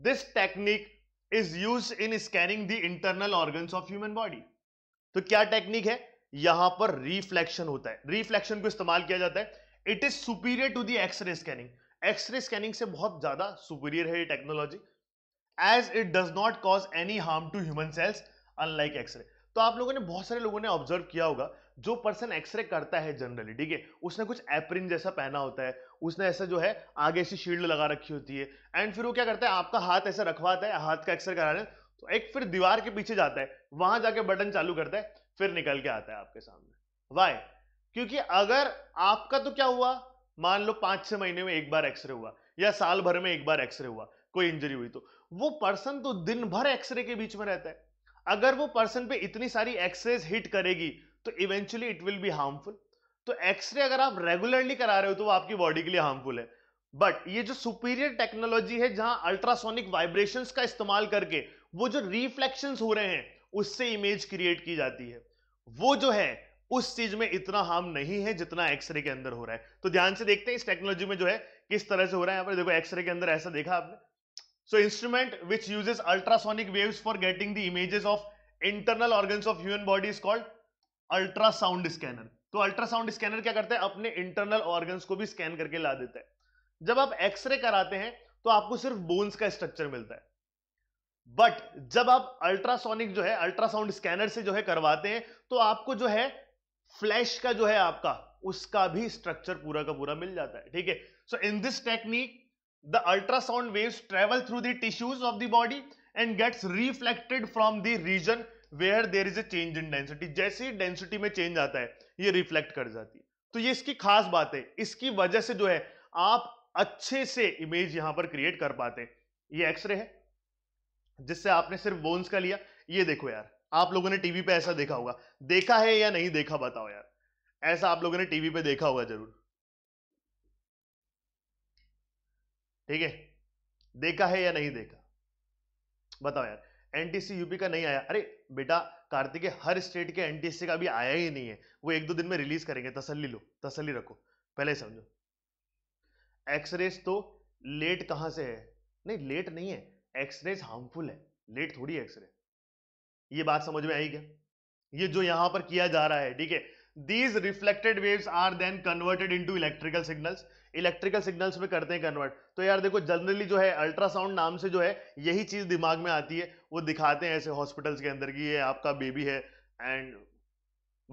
S1: this technique is use in scanning the internal organ of human body तो क्या टेक्निक है यहां पर रिफ्लेक्शन होता है रिफ्लेक्शन को इस्तेमाल किया जाता है it is superior to the X-ray scanning X-ray scanning से बहुत ज्यादा सुपीरियर है ये technology as it does not cause any harm to human cells unlike X-ray तो आप लोगों ने बहुत सारे लोगों ने ऑब्जर्व किया होगा जो पर्सन एक्सरे करता है जनरली ठीक है उसने कुछ एप्रिन जैसा पहना होता है उसने ऐसा जो है आगे ऐसी शील्ड लगा रखी होती है एंड फिर वो क्या करता है आपका हाथ ऐसा रखवाता है हाथ का एक्सरे कराने तो एक फिर दीवार के पीछे जाता है वहां जाके बटन चालू करता है फिर निकल के आता है आपके सामने वाई क्योंकि अगर आपका तो क्या हुआ मान लो पांच छह महीने में एक बार एक्सरे हुआ या साल भर में एक बार एक्सरे हुआ कोई इंजरी हुई तो वो पर्सन तो दिन भर एक्सरे के बीच में रहता है अगर वो पर्सन पे इतनी सारी एक्सरेज हिट करेगी तो eventually it will be harmful तो एक्सरे अगर आप रेगुलरली करा रहे हो तो वो आपकी बॉडी के लिए हार्मफुल है बट ये जो सुपीरियर टेक्नोलॉजी है जहां अल्ट्रासोनिक वाइब्रेशन का इस्तेमाल करके वो जो रिफ्लेक्शन हो रहे हैं उससे इमेज क्रिएट की जाती है वो जो है उस चीज में इतना हार्म नहीं है जितना एक्सरे के अंदर हो रहा है तो ध्यान से देखते हैं इस टेक्नोलॉजी में जो है किस तरह से हो रहा है यहां पर देखो एक्सरे के अंदर ऐसा देखा आपने So instrument which uses ultrasonic waves for getting the images of internal organs of human body is called ultrasound scanner. तो अल्ट्रासाउंड स्कैनर क्या करता है अपने इंटरनल ऑर्गन्स को भी स्कैन करके ला देता है जब आप एक्सरे कराते हैं तो आपको सिर्फ बोन्स का स्ट्रक्चर मिलता है बट जब आप अल्ट्रासोनिक जो है अल्ट्रासाउंड स्कैनर से जो है करवाते हैं तो आपको जो है फ्लैश का जो है आपका उसका भी स्ट्रक्चर पूरा का पूरा मिल जाता है ठीक है so in this technique the ultrasound waves travel through the tissues of the body and gets reflected from the region where there is a change in density जैसे ही density में change आता है ये reflect कर जाती है तो ये इसकी खास बात है इसकी वजह से जो है आप अच्छे से इमेज यहां पर क्रिएट कर पाते हैं ये एक्सरे है जिससे आपने सिर्फ बोन्स का लिया ये देखो यार आप लोगों ने टीवी पे ऐसा देखा होगा देखा है या नहीं देखा बताओ यार ऐसा आप लोगों ने टीवी पे देखा होगा जरूर ठीक है देखा है या नहीं देखा बताओ यार एनटीसी यूपी का नहीं आया अरे बेटा कार्तिक हर स्टेट के एनटीसी का भी आया ही नहीं है वो एक दो दिन में रिलीज करेंगे तसल्ली लो तसल्ली रखो पहले समझो एक्सरेज तो लेट कहां से है नहीं लेट नहीं है एक्सरेज हार्मफुल है लेट थोड़ी एक्सरे ये बात समझ में आई क्या ये जो यहां पर किया जा रहा है ठीक है these reflected waves are then converted into electrical signals electrical signals में करते हैं कन्वर्ट तो यार देखो जनरली जो है अल्ट्रासाउंड नाम से जो है यही चीज़ दिमाग में आती है वो दिखाते हैं ऐसे हॉस्पिटल्स के अंदर की ये आपका बेबी है एंड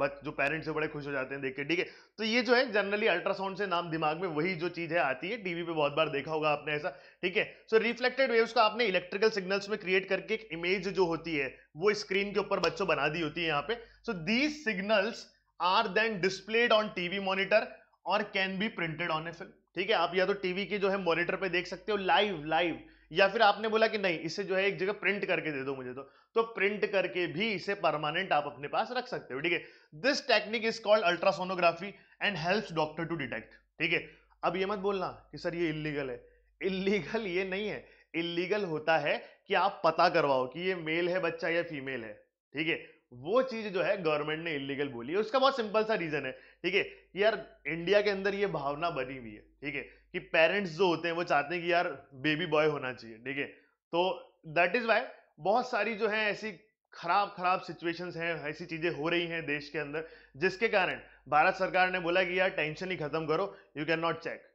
S1: बच जो पेरेंट्स है बड़े खुश हो जाते हैं देख के ठीक है तो ये जो है जनरली अल्ट्रासाउंड से नाम दिमाग में वही जो चीज़ है आती है टीवी पे बहुत बार देखा होगा आपने ऐसा ठीक है सो रिफ्लेक्टेड वेव्स का आपने इलेक्ट्रिकल सिग्नल्स में क्रिएट करके एक इमेज जो होती है वो स्क्रीन के ऊपर बच्चों बना दी होती है यहाँ पे so these signals are then displayed on TV monitor और can be printed on a film ठीक है आप या तो टीवी के जो है मॉनिटर पे देख सकते हो लाइव लाइव या फिर आपने बोला कि नहीं इसे जो है एक जगह प्रिंट करके दे दो मुझे तो तो प्रिंट करके भी इसे परमानेंट आप अपने पास रख सकते हो ठीक है this technique is called ultrasonography and help doctor to detect ठीक है अब ये मत बोलना कि सर ये इलीगल है इलीगल ये नहीं है इलीगल होता है कि आप पता करवाओ कि ये मेल है बच्चा या फीमेल है ठीक है वो चीज जो है गवर्नमेंट ने इलीगल बोली है उसका बहुत सिंपल सा रीजन है ठीक है यार इंडिया के अंदर ये भावना बनी हुई है ठीक है कि पेरेंट्स जो होते हैं वो चाहते हैं कि यार बेबी बॉय होना चाहिए ठीक है तो दैट इज वाई बहुत सारी जो है ऐसी खराब खराब सिचुएशंस हैं ऐसी चीजें हो रही हैं देश के अंदर जिसके कारण भारत सरकार ने बोला कि यार टेंशन ही खत्म करो you can not check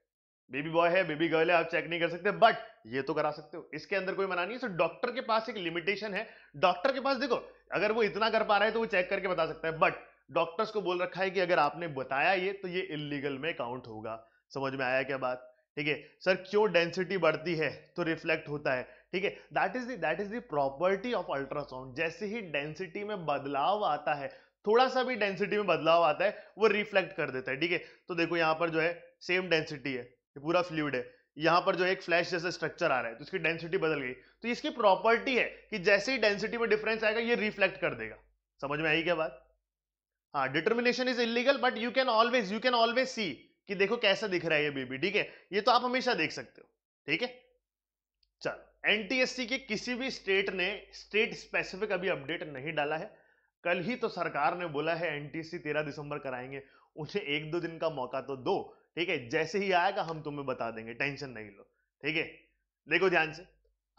S1: baby boy है बेबी गर्ल है आप चेक नहीं कर सकते बट ये तो करा सकते हो इसके अंदर कोई मना नहीं है सो डॉक्टर के पास एक लिमिटेशन है डॉक्टर के पास देखो अगर वो इतना कर पा रहा है तो वो चेक करके बता सकता है बट डॉक्टर्स को बोल रखा है कि अगर आपने बताया ये तो ये इलीगल में काउंट होगा समझ में आया क्या बात ठीक है सर क्यों डेंसिटी बढ़ती है तो रिफ्लेक्ट होता है ठीक है that is that is the property of ultrasound जैसे ही डेंसिटी में बदलाव आता है थोड़ा सा भी डेंसिटी में बदलाव आता है वो रिफ्लेक्ट कर देता है ठीक है तो देखो यहाँ पर जो है सेम डेंसिटी है ये पूरा फ्लूड है यहाँ पर जो एक फ्लैश जैसा स्ट्रक्चर आ रहा है तो इसकी डेंसिटी बदल गई तो इसकी प्रॉपर्टी है कि जैसे ही डेंसिटी में डिफरेंस आएगा ये रिफ्लेक्ट कर देगा समझ में आई क्या बात हाँ determination is illegal but you can always you can always see कि देखो कैसा दिख रहा है ये बेबी ठीक है ये तो आप हमेशा देख सकते हो ठीक है चल एनटीएससी के किसी भी स्टेट ने स्टेट स्पेसिफिक अभी अपडेट नहीं डाला है कल ही तो सरकार ने बोला है एनटीएससी तेरह दिसंबर कराएंगे उसे एक दो दिन का मौका तो दो ठीक है जैसे ही आएगा हम तुम्हें बता देंगे टेंशन नहीं लो ठीक है देखो ध्यान से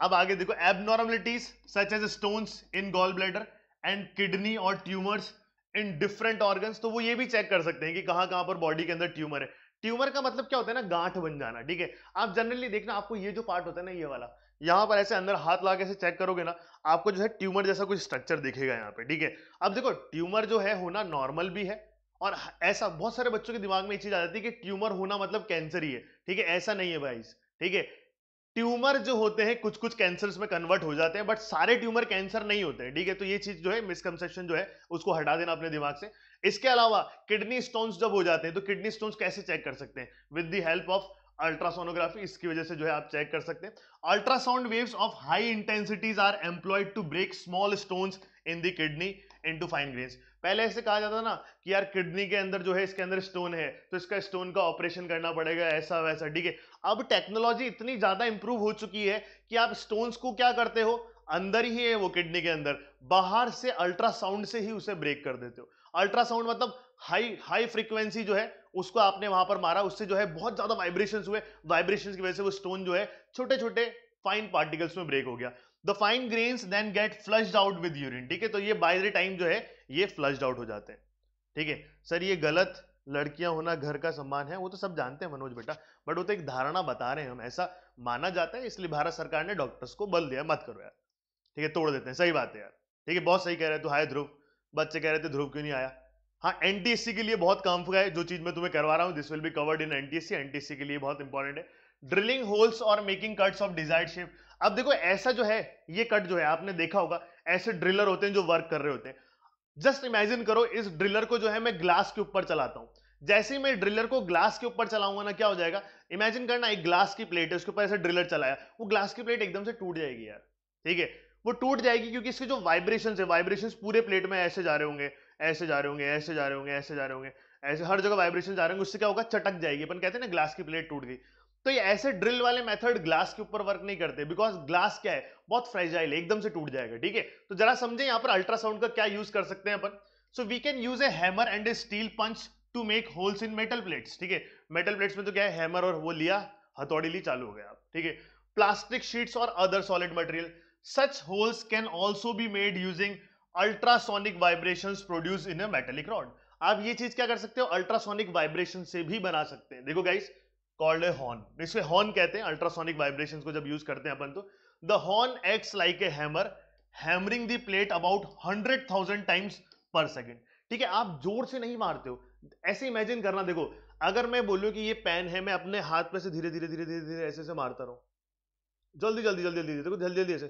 S1: अब आगे देखो abnormalities such as stones in gall bladder and kidney और ट्यूमर्स इन डिफरेंट ऑर्गन तो वो ये भी चेक कर सकते हैं कि कहां कहां पर बॉडी के अंदर ट्यूमर है ट्यूमर का मतलब क्या होता है ना गांठ बन जाना ठीक है आप जनरली देखना आपको ये जो पार्ट होता है ना ये वाला यहां पर ऐसे अंदर हाथ ला के ऐसे चेक करोगे ना आपको जो है ट्यूमर जैसा कुछ स्ट्रक्चर दिखेगा यहाँ पे ठीक है अब देखो ट्यूमर जो है होना नॉर्मल भी है और ऐसा बहुत सारे बच्चों के दिमाग में ये चीज आ जाती है कि ट्यूमर होना मतलब कैंसर ही है ठीक है ऐसा नहीं है भाई ठीक है ट्यूमर जो होते हैं कुछ कुछ कैंसर में कन्वर्ट हो जाते हैं बट सारे ट्यूमर कैंसर नहीं होते हैं ठीक है तो ये चीज जो है मिसकनसेप्शन जो है उसको हटा देना अपने दिमाग से इसके अलावा किडनी स्टोन्स जब हो जाते हैं तो किडनी स्टोन्स कैसे चेक कर सकते हैं with the help of ultrasonography इसकी वजह से जो है आप चेक कर सकते हैं ultrasound waves of high intensities are employed to break small stones in the kidney to fine grains पहले ऐसे कहा जाता ना कि यार किडनी के अंदर जो है इसके अंदर स्टोन है तो इसका स्टोन का ऑपरेशन करना पड़ेगा ऐसा वैसा ठीक है अब टेक्नोलॉजी इतनी ज्यादा इंप्रूव हो चुकी है कि आप स्टोन्स को क्या करते हो अंदर ही है वो किडनी के अंदर बाहर से अल्ट्रासाउंड से ही उसे ब्रेक कर देते हो अल्ट्रासाउंड मतलब हाई हाई फ्रीक्वेंसी जो है उसको आपने वहां पर मारा उससे जो है बहुत ज्यादा वाइब्रेशन हुए वाइब्रेशन की वजह से वो स्टोन जो है छोटे छोटे फाइन पार्टिकल्स में ब्रेक हो गया the fine grains then get flushed out with urine ठीक है तो ये बाय द टाइम जो है ये फ्लश्ड आउट हो जाते हैं ठीक है सर ये गलत लड़कियां होना घर का सम्मान है वो तो सब जानते हैं मनोज बेटा बट वो तो एक धारणा बता रहे हैं हम ऐसा माना जाता है इसलिए भारत सरकार ने डॉक्टर्स को बल दिया मत करो यार ठीक है तोड़ देते हैं सही बात है यार ठीक है बहुत सही कह रहे हैं तो हाय ध्रुव बच्चे कह रहे थे ध्रुव क्यों नहीं आया हाँ एनटीएससी के लिए बहुत काम है जो चीज मैं तुम्हें करवा रहा हूँ this will be covered in N T के लिए बहुत इंपॉर्टेंट है ड्रिलिंग होल्स और making cuts of desired shape अब देखो ऐसा जो है ये कट जो है आपने देखा होगा ऐसे ड्रिलर होते हैं जो वर्क कर रहे होते हैं जस्ट इमेजिन करो इस ड्रिलर को जो है मैं ग्लास के ऊपर चलाता हूं जैसे ही मैं ड्रिलर को ग्लास के ऊपर चलाऊंगा ना क्या हो जाएगा इमेजिन करना एक ग्लास की प्लेट है उसके ऊपर ऐसे ड्रिलर चलाया वो ग्लास की प्लेट एकदम से टूट जाएगी यार ठीक है वो टूट जाएगी क्योंकि इसके जो वाइब्रेशन है वाइब्रेशन पूरे प्लेट में ऐसे जा रहे होंगे ऐसे जा रहे होंगे ऐसे जा रहे होंगे ऐसे जा रहे होंगे ऐसे हर जगह वाइब्रेशन जा रहे होंगे उससे क्या होगा चटक जाएगी अपन कहते हैं ना ग्लास की प्लेट टूट गई तो ये ऐसे ड्रिल वाले मेथड ग्लास के ऊपर वर्क नहीं करते बिकॉज ग्लास क्या है बहुत फ्रेजाइल है एकदम से टूट जाएगा ठीक है तो जरा समझे यहां पर अल्ट्रासाउंड का क्या यूज कर सकते हैं अपन so we can use a hammer and a steel punch to make holes in metal plates ठीक है मेटल प्लेट्स में तो क्या है हैमर और वो लिया हथौड़ी ली चालू हो गया ठीक है प्लास्टिक शीट्स और other solid material such holes can also be made using ultrasonic vibration produce in a metallic rod आप ये चीज क्या कर सकते हो अल्ट्रासोनिक वाइब्रेशन से भी बना सकते हैं देखो गाइस कॉल्ड ए हॉर्न इसे हॉर्न कहते हैं अल्ट्रासोनिक वाइब्रेशन को जब यूज करते हैं अपन तो the horn acts like a hammer hammering the plate about hundred thousand times per second ठीक है आप जोर से नहीं मारते हो ऐसे इमेजिन करना देखो अगर मैं बोलूं कि ये पेन है मैं अपने हाथ में से धीरे धीरे धीरे धीरे धीरे ऐसे से मारता रहूं जल्दी जल्दी जल्दी जल्दी देखो जल्दी जल्दी ऐसे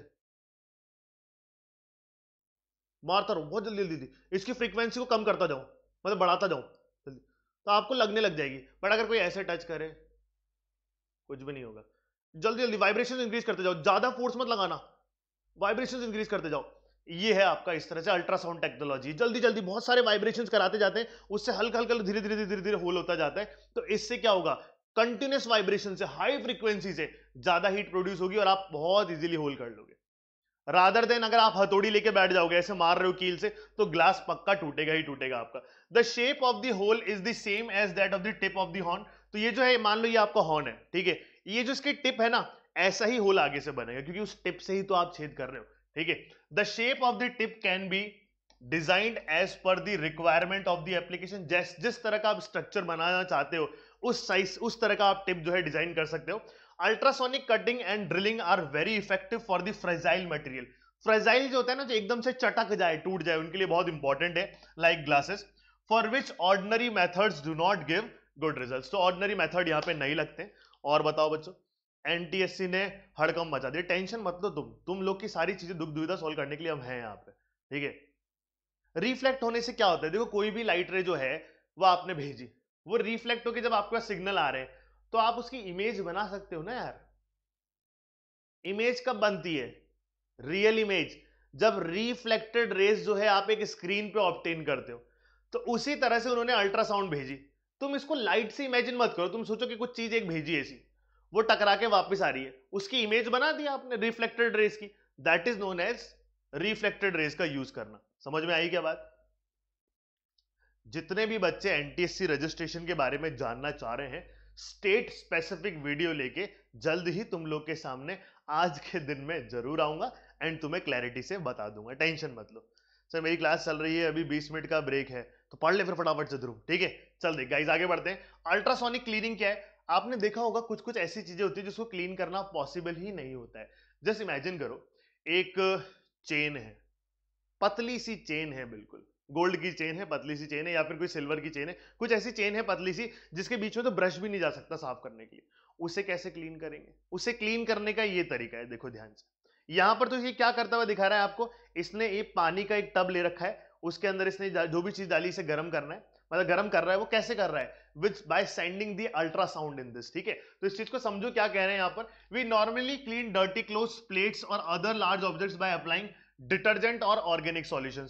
S1: मारता रहूं बहुत जल्दी जल्दी इसकी फ्रीक्वेंसी को कम करता जाऊं मतलब बढ़ाता जाऊं जल्दी तो आपको लगने लग जाएगी बट अगर कोई ऐसे टच करे कुछ भी नहीं होगा जल्दी जल्दी वाइब्रेशन इंक्रीज करते जाओ ज्यादा फोर्स मत लगाना वाइब्रेशन इंक्रीज करते जाओ ये है आपका इस तरह से अल्ट्रासाउंड टेक्नोलॉजी जल्दी जल्दी बहुत सारे वाइब्रेशन कराते जाते हैं उससे हल्का हल्का धीरे धीरे धीरे धीरे होल होता जाता है तो इससे क्या होगा कंटिन्यूस वाइब्रेशन से हाई फ्रीक्वेंसी से ज्यादा हीट प्रोड्यूस होगी और आप बहुत इजीली होल कर लोगे रादर देन अगर आप हथौड़ी लेके बैठ जाओगे ऐसे मार रहे हो कील से तो ग्लास पक्का टूटेगा ही टूटेगा आपका the shape of the hole is the same as that of the tip of the horn तो ये जो है मान लो ये आपका हॉर्न है ठीक है ये जो इसकी टिप है ना ऐसा ही होल आगे से बनेगा क्योंकि उस टिप से ही तो आप छेद कर रहे हो ठीक है the shape of the tip can be designed as per the requirement of the application जैस जिस तरह का आप स्ट्रक्चर बनाना चाहते हो उस साइज उस तरह का आप टिप जो है डिजाइन कर सकते हो ultrasonic cutting and drilling are very effective for the fragile material fragile जो होता है ना जो एकदम से चटक जाए टूट जाए उनके लिए बहुत इंपॉर्टेंट है like glasses for which ordinary methods do not give good result तो ऑर्डनरी मेथड यहाँ पे नहीं लगते और बताओ बच्चों एन ने हड़कम मचा दी टेंशन मतलब तुम तुम लोग की सारी चीजें दुख दुविधा सॉल्व करने के लिए हम हैं यहाँ पे ठीक है रिफ्लेक्ट होने से क्या होता है देखो कोई भी लाइट रे जो है वो आपने भेजी वो रिफ्लेक्ट होकर जब आपके पास सिग्नल आ रहे हैं तो आप उसकी इमेज बना सकते हो ना यार इमेज कब बनती है रियल इमेज जब रिफ्लेक्टेड रेस जो है आप एक स्क्रीन पे ऑप्टेन करते हो तो उसी तरह से उन्होंने अल्ट्रासाउंड भेजी तुम इसको लाइट से इमेजिन मत करो तुम सोचो कि कुछ चीज एक भेजी ऐसी वो टकरा के वापस आ रही है उसकी इमेज बना दिया आपने रिफ्लेक्टेड रेस की that is known as reflected rays का यूज करना समझ में आई क्या बात जितने भी बच्चे एनटीएससी रजिस्ट्रेशन के बारे में जानना चाह रहे हैं स्टेट स्पेसिफिक वीडियो लेके जल्द ही तुम लोग के सामने आज के दिन में जरूर आऊंगा एंड तुम्हें क्लैरिटी से बता दूंगा टेंशन मत लो सर मेरी क्लास चल रही है अभी 20 मिनट का ब्रेक है तो पढ़ ले फिर फटाफट से ध्रुव ठीक है चल देख गाइज आगे बढ़ते हैं अल्ट्रासोनिक क्लीनिंग क्या है आपने देखा होगा कुछ कुछ ऐसी चीजें होती है जिसको क्लीन करना पॉसिबल ही नहीं होता है जस्ट इमेजिन करो एक चेन है पतली सी चेन है बिल्कुल गोल्ड की चेन है पतली सी चेन है या फिर कोई सिल्वर की चेन है कुछ ऐसी चेन है पतली सी जिसके बीच में तो ब्रश भी नहीं जा सकता साफ करने के लिए उसे कैसे क्लीन करेंगे उसे क्लीन करने का ये तरीका है देखो ध्यान से यहां पर तो ये क्या करता हुआ दिखा रहा है आपको इसने ये पानी का एक टब ले रखा है उसके अंदर इसने जो भी चीज डाली इसे गर्म करना है मतलब गर्म कर रहा है वो कैसे कर रहा है which by sending the ultrasound in this ठीक है तो इस चीज को समझो क्या कह रहे हैं यहां पर we normally clean dirty cloth plates और other large objects by applying detergent और organic solution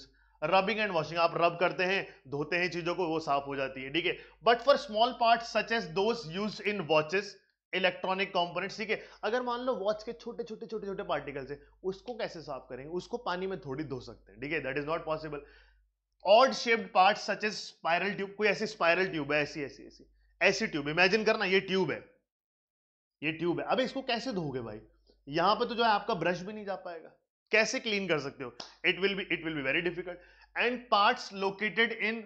S1: rubbing and washing आप रब करते हैं धोते हैं चीजों को वो साफ हो जाती है ठीक है but for small part such as those use in watches electronic component ठीक है अगर मान लो वॉच के छोटे छोटे छोटे छोटे पार्टिकल से उसको कैसे साफ करेंगे उसको पानी में थोड़ी धो सकते हैं ठीक है that is not possible odd shaped part such as spiral tube कोई ऐसी स्पायरल ट्यूब है ऐसी ऐसी ऐसी ऐसी ट्यूब इमेजिन करना ये ट्यूब है ये ट्यूब है अब इसको कैसे धोगे भाई यहां पर तो जो है आपका ब्रश भी नहीं जा पाएगा कैसे क्लीन कर सकते हो it will be it will be very difficult and parts located in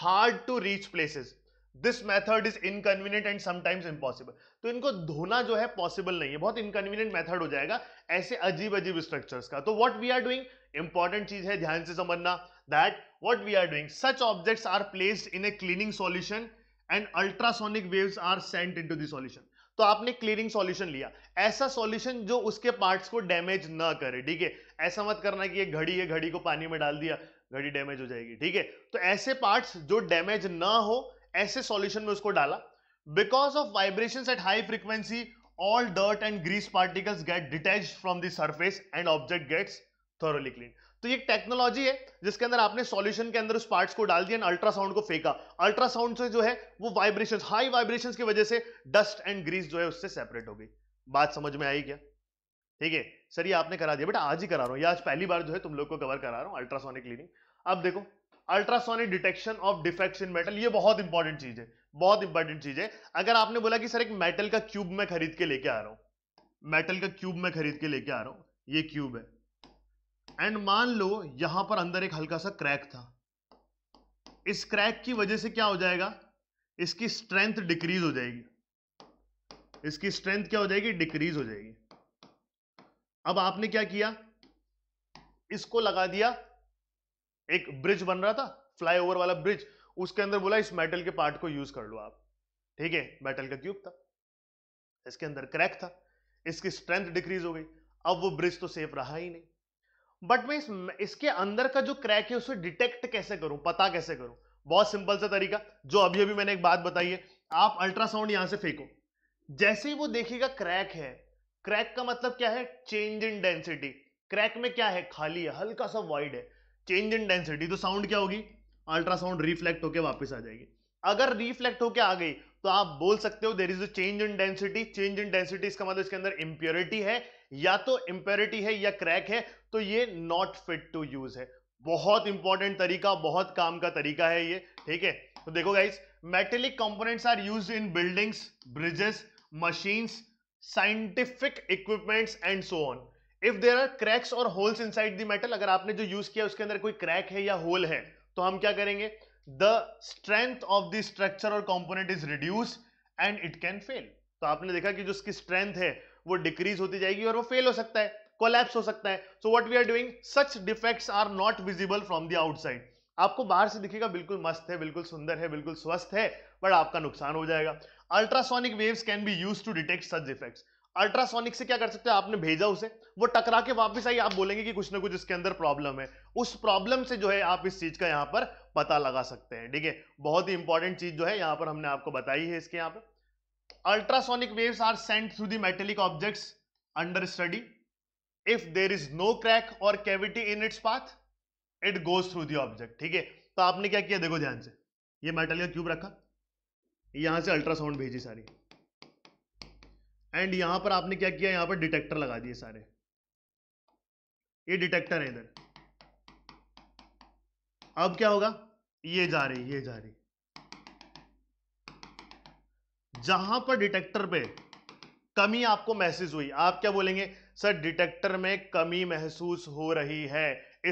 S1: hard to reach places this method is inconvenient and sometimes impossible तो इनको धोना जो है पॉसिबल नहीं है बहुत इनकन्वीनियंट मैथड हो जाएगा ऐसे अजीब अजीब स्ट्रक्चर्स का तो what we are doing important चीज है ध्यान से समझना that what we are doing such objects are placed in a cleaning solution and ultrasonic waves are sent in to solution तो आपने क्लीनिंग सॉल्यूशन लिया ऐसा सॉल्यूशन जो उसके पार्ट्स को डैमेज ना करे ठीक है ऐसा मत करना कि ये घड़ी है घड़ी को पानी में डाल दिया घड़ी डैमेज हो जाएगी ठीक है तो ऐसे पार्ट्स जो डैमेज ना हो ऐसे सॉल्यूशन में उसको डाला because of vibration at high frequency all dirt and grease particles get detach from the surface and object gets thoroughly clean तो ये टेक्नोलॉजी है जिसके अंदर आपने सॉल्यूशन के अंदर उस पार्ट्स को डाल दिया अल्ट्रासाउंड को फेंका अल्ट्रासाउंड से जो है वो वाइब्रेशन हाई वाइब्रेशन की वजह से डस्ट एंड ग्रीस जो है उससे सेपरेट हो गई बात समझ में आई क्या ठीक है सर ये आपने करा दिया बेटा आज ही करा रहा हूं ये आज पहली बार जो है तुम लोग को कवर करा रहा हूं अल्ट्रासोनिक क्लीनिंग अब देखो ultrasonic detection of defect in metal ये बहुत इंपॉर्टेंट चीज है बहुत इंपॉर्टेंट चीज है अगर आपने बोला कि सर एक मेटल का क्यूब में खरीद के लेके आ रहा हूं मेटल का क्यूब में खरीद के लेके आ रहा हूं ये क्यूब है एंड मान लो यहां पर अंदर एक हल्का सा क्रैक था इस क्रैक की वजह से क्या हो जाएगा इसकी स्ट्रेंथ डिक्रीज हो जाएगी इसकी स्ट्रेंथ क्या हो जाएगी डिक्रीज हो जाएगी अब आपने क्या किया इसको लगा दिया एक ब्रिज बन रहा था फ्लाईओवर वाला ब्रिज उसके अंदर बोला इस मेटल के पार्ट को यूज कर लो आप ठीक है मेटल का क्यूब था इसके अंदर क्रैक था इसकी स्ट्रेंथ डिक्रीज हो गई अब वो ब्रिज तो सेफ रहा ही नहीं बट मैं इस, इसके अंदर का जो क्रैक है उसे डिटेक्ट कैसे करूं पता कैसे करूं बहुत सिंपल सा तरीका जो अभी अभी मैंने एक बात बताई है आप अल्ट्रासाउंड यहां से फेंको जैसे ही वो देखेगा क्रैक है क्रैक का मतलब क्या है चेंज इन डेंसिटी क्रैक में क्या है खाली है हल्का सा वाइड है चेंज इन डेंसिटी तो साउंड क्या होगी अल्ट्रासाउंड रिफ्लेक्ट होकर वापस आ जाएगी अगर रिफ्लेक्ट होकर आ गई तो आप बोल सकते हो there is a change in density change in density इसका मतलब इसके अंदर इंप्योरिटी है या तो इंप्योरिटी है या क्रैक है तो ये नॉट फिट टू यूज है बहुत इंपॉर्टेंट तरीका बहुत काम का तरीका है ये ठीक है तो देखो guys metallic components are use in buildings bridges machines scientific equipments and so on if there are cracks और होल्स साइड द मेटल अगर आपने जो यूज किया उसके अंदर कोई क्रैक है या होल है तो हम क्या करेंगे the strength of the structure और component is reduce and it can fail तो आपने देखा कि जो उसकी स्ट्रेंथ है वो डिक्रीज होती जाएगी और वो फेल हो सकता है कोलैप्स हो सकता है so what we are doing such defects are not visible from the outside आपको बाहर से दिखेगा बिल्कुल मस्त है बिल्कुल सुंदर है बिल्कुल स्वस्थ है बट आपका नुकसान हो जाएगा ultrasonic waves can be use to detect such effects ultrasonic से क्या कर सकते हैं आपने भेजा उसे वो टकरा के वापस आई आप बोलेंगे कि कुछ ना कुछ इसके अंदर प्रॉब्लम है उस प्रॉब्लम से जो है आप इस चीज का यहां पर पता लगा सकते हैं ठीक है बहुत ही इंपॉर्टेंट चीज जो है यहां पर हमने आपको बताई है इसके यहां पर ultrasonic waves are sent through the metallic objects under study if there is no crack और cavity in its path it goes through the object ठीक है तो आपने क्या किया देखो ध्यान से ये मेटल का क्यूब रखा यहां से अल्ट्रासाउंड भेजी सारी एंड यहां पर आपने क्या किया यहां पर डिटेक्टर लगा दिए सारे ये डिटेक्टर है इधर अब क्या होगा ये जा रही ये जा रही जहां पर डिटेक्टर पे कमी आपको महसूस हुई आप क्या बोलेंगे सर डिटेक्टर में कमी महसूस हो रही है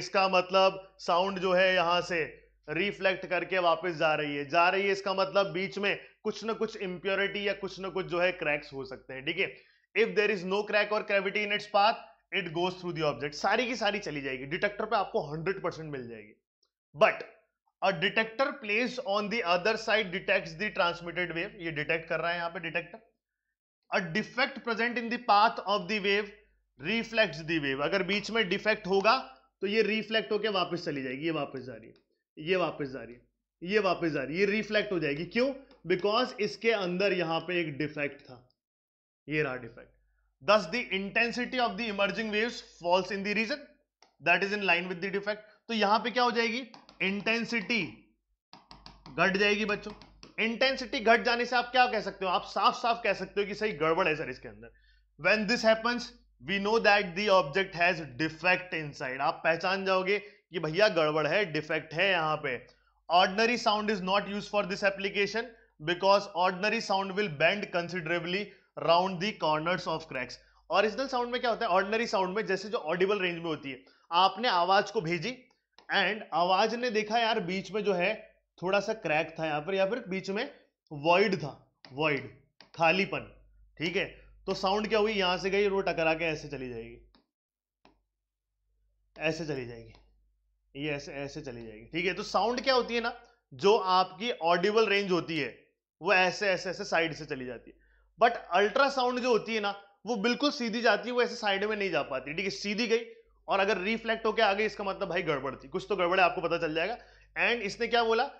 S1: इसका मतलब साउंड जो है यहां से रिफ्लेक्ट करके वापस जा रही है जा रही है इसका मतलब बीच में कुछ ना कुछ इंप्योरिटी या कुछ ना कुछ जो है क्रैक्स हो सकते हैं ठीक है if there is no crack और cavity in its path it goes through the object सारी की सारी चली जाएगी डिटेक्टर पे आपको हंड्रेड परसेंट मिल जाएगी but a detector place on the other side detect the transmitted wave ये डिटेक्ट कर रहा है यहां पे detector a defect present in the path of the wave reflect the wave अगर बीच में डिफेक्ट होगा तो ये रिफ्लेक्ट होकर वापस चली जाएगी ये वापस जा रही है ये वापस जा रही है ये वापस आ रही ये रिफ्लेक्ट हो जाएगी क्यों बिकॉज इसके अंदर यहां पे एक डिफेक्ट था ये रहा defect thus the intensity of the emerging waves falls in the region that is in line with the defect तो यहां पे क्या हो जाएगी इंटेंसिटी घट जाएगी बच्चों इंटेंसिटी घट जाने से आप क्या कह सकते हो आप साफ साफ कह सकते हो कि सही गड़बड़ है सर इसके अंदर when this happens we know that the object has defect inside आप पहचान जाओगे कि भैया गड़बड़ है डिफेक्ट है यहां पर ordinary sound is not used for this application because ordinary sound will bend considerably round the corners of cracks original sound में क्या होता है ऑर्डिनरी साउंड में जैसे जो ऑडिबल रेंज में होती है आपने आवाज को भेजी एंड आवाज ने देखा यार बीच में जो है थोड़ा सा क्रैक था यहाँ पर या फिर बीच में वॉइड था वॉइड खालीपन ठीक है तो साउंड क्या हुई यहां से गई और वो टकरा के ऐसे चली जाएगी ऐसे चली जाएगी ये ऐसे ऐसे चली जाएगी ठीक है तो साउंड क्या होती है ना जो आपकी ऑडिबल रेंज होती है वो ऐसे ऐसे ऐसे साइड से चली जाती है बट अल्ट्रासाउंड जो होती है ना वो बिल्कुल सीधी जाती है वो ऐसे साइड में नहीं जा पाती ठीक है सीधी गई और अगर रिफ्लेक्ट होकर आ गई इसका मतलब भाई गड़बड़ थी कुछ तो गड़बड़ है आपको पता चल जाएगा एंड इसने क्या बोला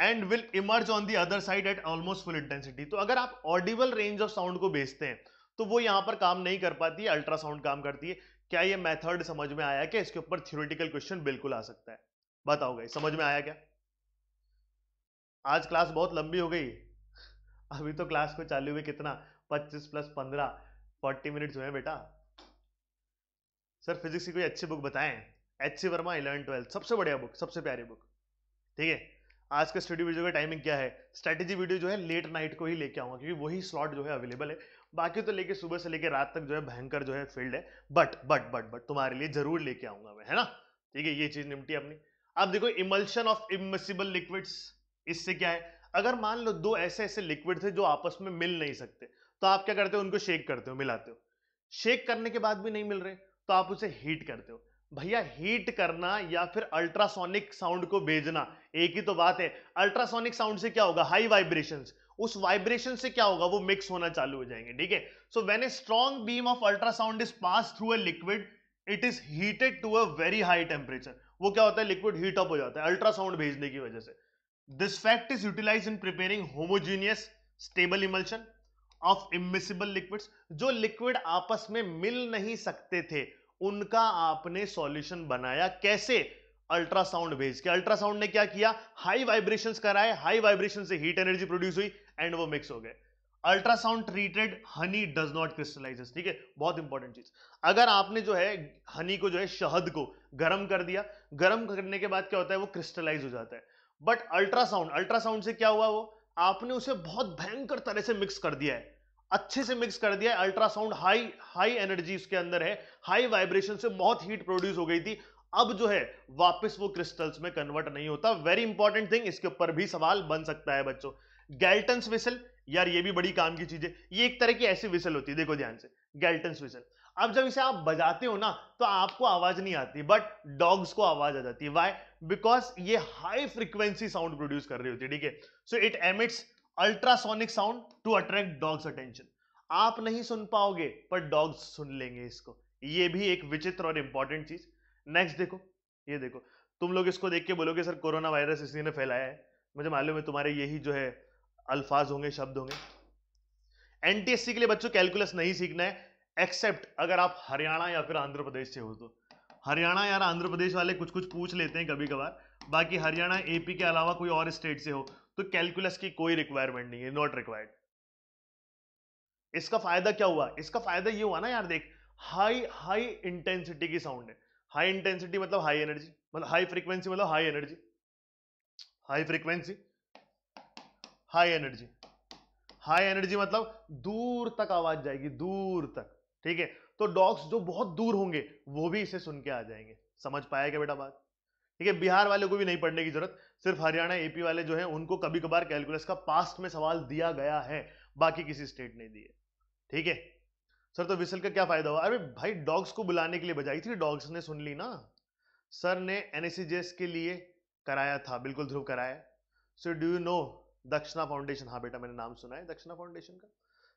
S1: and will emerge on the other side at almost full intensity तो अगर आप ऑडिबल रेंज ऑफ साउंड को बेचते हैं तो वो यहां पर काम नहीं कर पाती अल्ट्रासाउंड काम करती है क्या ये मेथड समझ में आया क्या इसके ऊपर थियोरिटिकल क्वेश्चन बिल्कुल आ सकता है बताओ गई समझ में आया क्या आज क्लास बहुत लंबी हो गई अभी तो क्लास को चालू हुए कितना 25 प्लस 15 40 मिनट्स हुए बेटा सर फिजिक्स की कोई अच्छी बुक बताएं H C Verma eleven twelfth सबसे बढ़िया बुक सबसे प्यारी बुक ठीक है आज का स्टडी वीडियो का टाइमिंग क्या है स्ट्रैटेजी वीडियो जो है लेट नाइट को ही लेके आऊंगा क्योंकि वही स्लॉट जो है अवेलेबल है बाकी तो लेके सुबह से लेके रात तक जो है भयंकर जो है फील्ड है बट बट बट बट तुम्हारे लिए जरूर लेके आऊंगा मैं है ना ठीक है ये चीज निपटी अपनी अब देखो इमल्शन ऑफ इमसिबल लिक्विड्स इससे क्या है अगर मान लो दो ऐसे ऐसे लिक्विड थे जो आपस में मिल नहीं सकते तो आप क्या करते हो उनको शेक करते हो मिलाते हो शेक करने के बाद भी नहीं मिल रहे तो आप उसे हीट करते हो भैया हीट करना या फिर अल्ट्रासोनिक साउंड को भेजना एक ही तो बात है अल्ट्रासोनिक साउंड से क्या होगा हाई वाइब्रेशन उस वाइब्रेशन से क्या होगा वो मिक्स होना चालू हो जाएंगे ठीक है so when a strong beam of ultrasound is pass through a liquid it is heated to a very high temperature वो क्या होता है लिक्विड हीट अप हो जाता है अल्ट्रासाउंड भेजने की वजह से this fact is utilize in preparing homogeneous stable emulsion of immiscible liquid जो लिक्विड आपस में मिल नहीं सकते थे उनका आपने सॉल्यूशन बनाया कैसे अल्ट्रासाउंड भेज के अल्ट्रासाउंड ने क्या किया हाई वाइब्रेशंस कराए हाई वाइब्रेशन से हीट एनर्जी प्रोड्यूस हुई एंड वो मिक्स हो गए ultrasound treated honey does not crystallizes ठीक है बहुत इंपॉर्टेंट चीज अगर आपने जो है हनी को जो है शहद को गर्म कर दिया गर्म करने के बाद क्या होता है वो क्रिस्टलाइज हो जाता है बट अल्ट्रासाउंड अल्ट्रासाउंड से क्या हुआ वो आपने उसे बहुत भयंकर तरह से मिक्स कर दिया है अच्छे से मिक्स कर दिया अल्ट्रासाउंड हाई हाई एनर्जी उसके अंदर है हाई वाइब्रेशन से बहुत हीट प्रोड्यूस हो गई थी अब जो है वापस वो क्रिस्टल्स में कन्वर्ट नहीं होता वेरी इंपॉर्टेंट थिंग इसके ऊपर भी सवाल बन सकता है बच्चों गैल्टन विसल यार ये भी बड़ी काम की चीज है ये एक तरह की ऐसी विसल होती है देखो ध्यान से गैल्टन विसल अब जब इसे आप बजाते हो ना तो आपको आवाज नहीं आती बट डॉग्स को आवाज आ जाती है वाई बिकॉज ये हाई फ्रिक्वेंसी साउंड प्रोड्यूस कर रही होती है ठीक है so it emits ultrasonic sound to attract dogs attention आप नहीं सुन पाओगे पर डॉग्स सुन लेंगे इसको ये भी एक विचित्र और इंपॉर्टेंट चीज नेक्स्ट देखो ये देखो तुम लोग इसको देख के बोलोगे सर कोरोना वायरस इसी ने फैलाया है मुझे मालूम है तुम्हारे यही जो है अल्फाज होंगे शब्द होंगे एनटीएससी के लिए बच्चों कैलकुलस नहीं सीखना है एक्सेप्ट अगर आप हरियाणा या फिर आंध्र प्रदेश से हो तो हरियाणा यार आंध्र प्रदेश वाले कुछ कुछ पूछ लेते हैं कभी कभार बाकी हरियाणा एपी के अलावा कोई और स्टेट से हो तो कैलकुलस की कोई रिक्वायरमेंट नहीं है नॉट रिक्वायर्ड इसका फायदा क्या हुआ इसका फायदा ये हुआ ना यार देख हाई हाई इंटेंसिटी की साउंड है हाई इंटेंसिटी मतलब हाई एनर्जी मतलब हाई फ्रीक्वेंसी मतलब high energy high frequency high energy high energy मतलब दूर तक आवाज जाएगी दूर तक ठीक है तो डॉग्स जो बहुत दूर होंगे वो भी इसे सुन के आ जाएंगे समझ पाया क्या बेटा बात ठीक है बिहार वाले को भी नहीं पढ़ने की जरूरत सिर्फ हरियाणा एपी वाले जो है उनको कभी कभार कैलकुलस का पास्ट में सवाल दिया गया है बाकी किसी स्टेट ने दिए ठीक है सर तो विसल का क्या फायदा हुआ अरे भाई डॉग्स को बुलाने के लिए बजाई थी डॉग्स ने सुन ली ना सर ने एन के लिए कराया था बिल्कुल ध्रुव कराया so do you know Dakshina foundation हाँ बेटा मैंने नाम सुना है दक्षिणा फाउंडेशन का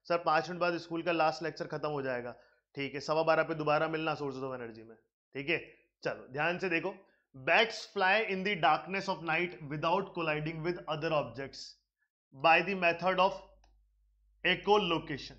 S1: सर पाँच मिनट बाद स्कूल का लास्ट लेक्चर खत्म हो जाएगा ठीक है सवा बारह पे दोबारा मिलना सोर्सेज ऑफ एनर्जी में ठीक है चलो ध्यान से देखो Bats fly in the darkness of night without colliding with other objects by the method of echolocation.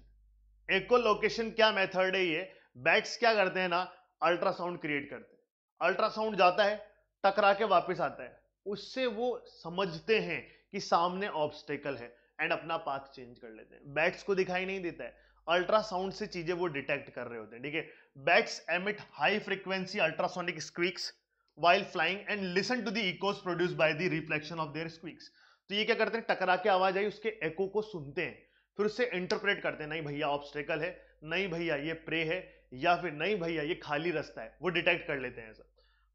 S1: एकोलोकेशन क्या मेथड है ये बैट्स क्या करते हैं ना अल्ट्रासाउंड क्रिएट करते हैं अल्ट्रासाउंड जाता है टकरा के वापस आता है उससे वो समझते हैं कि सामने ऑब्स्टेकल है एंड अपना पाथ चेंज कर लेते हैं बैट्स को दिखाई नहीं देता है अल्ट्रासाउंड से चीजें वो डिटेक्ट कर रहे होते हैं ठीक है bats emit high frequency ultrasonic squeaks while flying and listen to the echoes produced by the reflection of their squeaks. तो ये क्या करते हैं टकरा के आवाज आई उसके एको को सुनते हैं फिर उससे इंटरप्रेट करते हैं नहीं भैया ऑब्स्टेकल है नहीं भैया ये प्रे है या फिर नहीं भैया ये खाली रास्ता है वो डिटेक्ट कर लेते हैं sir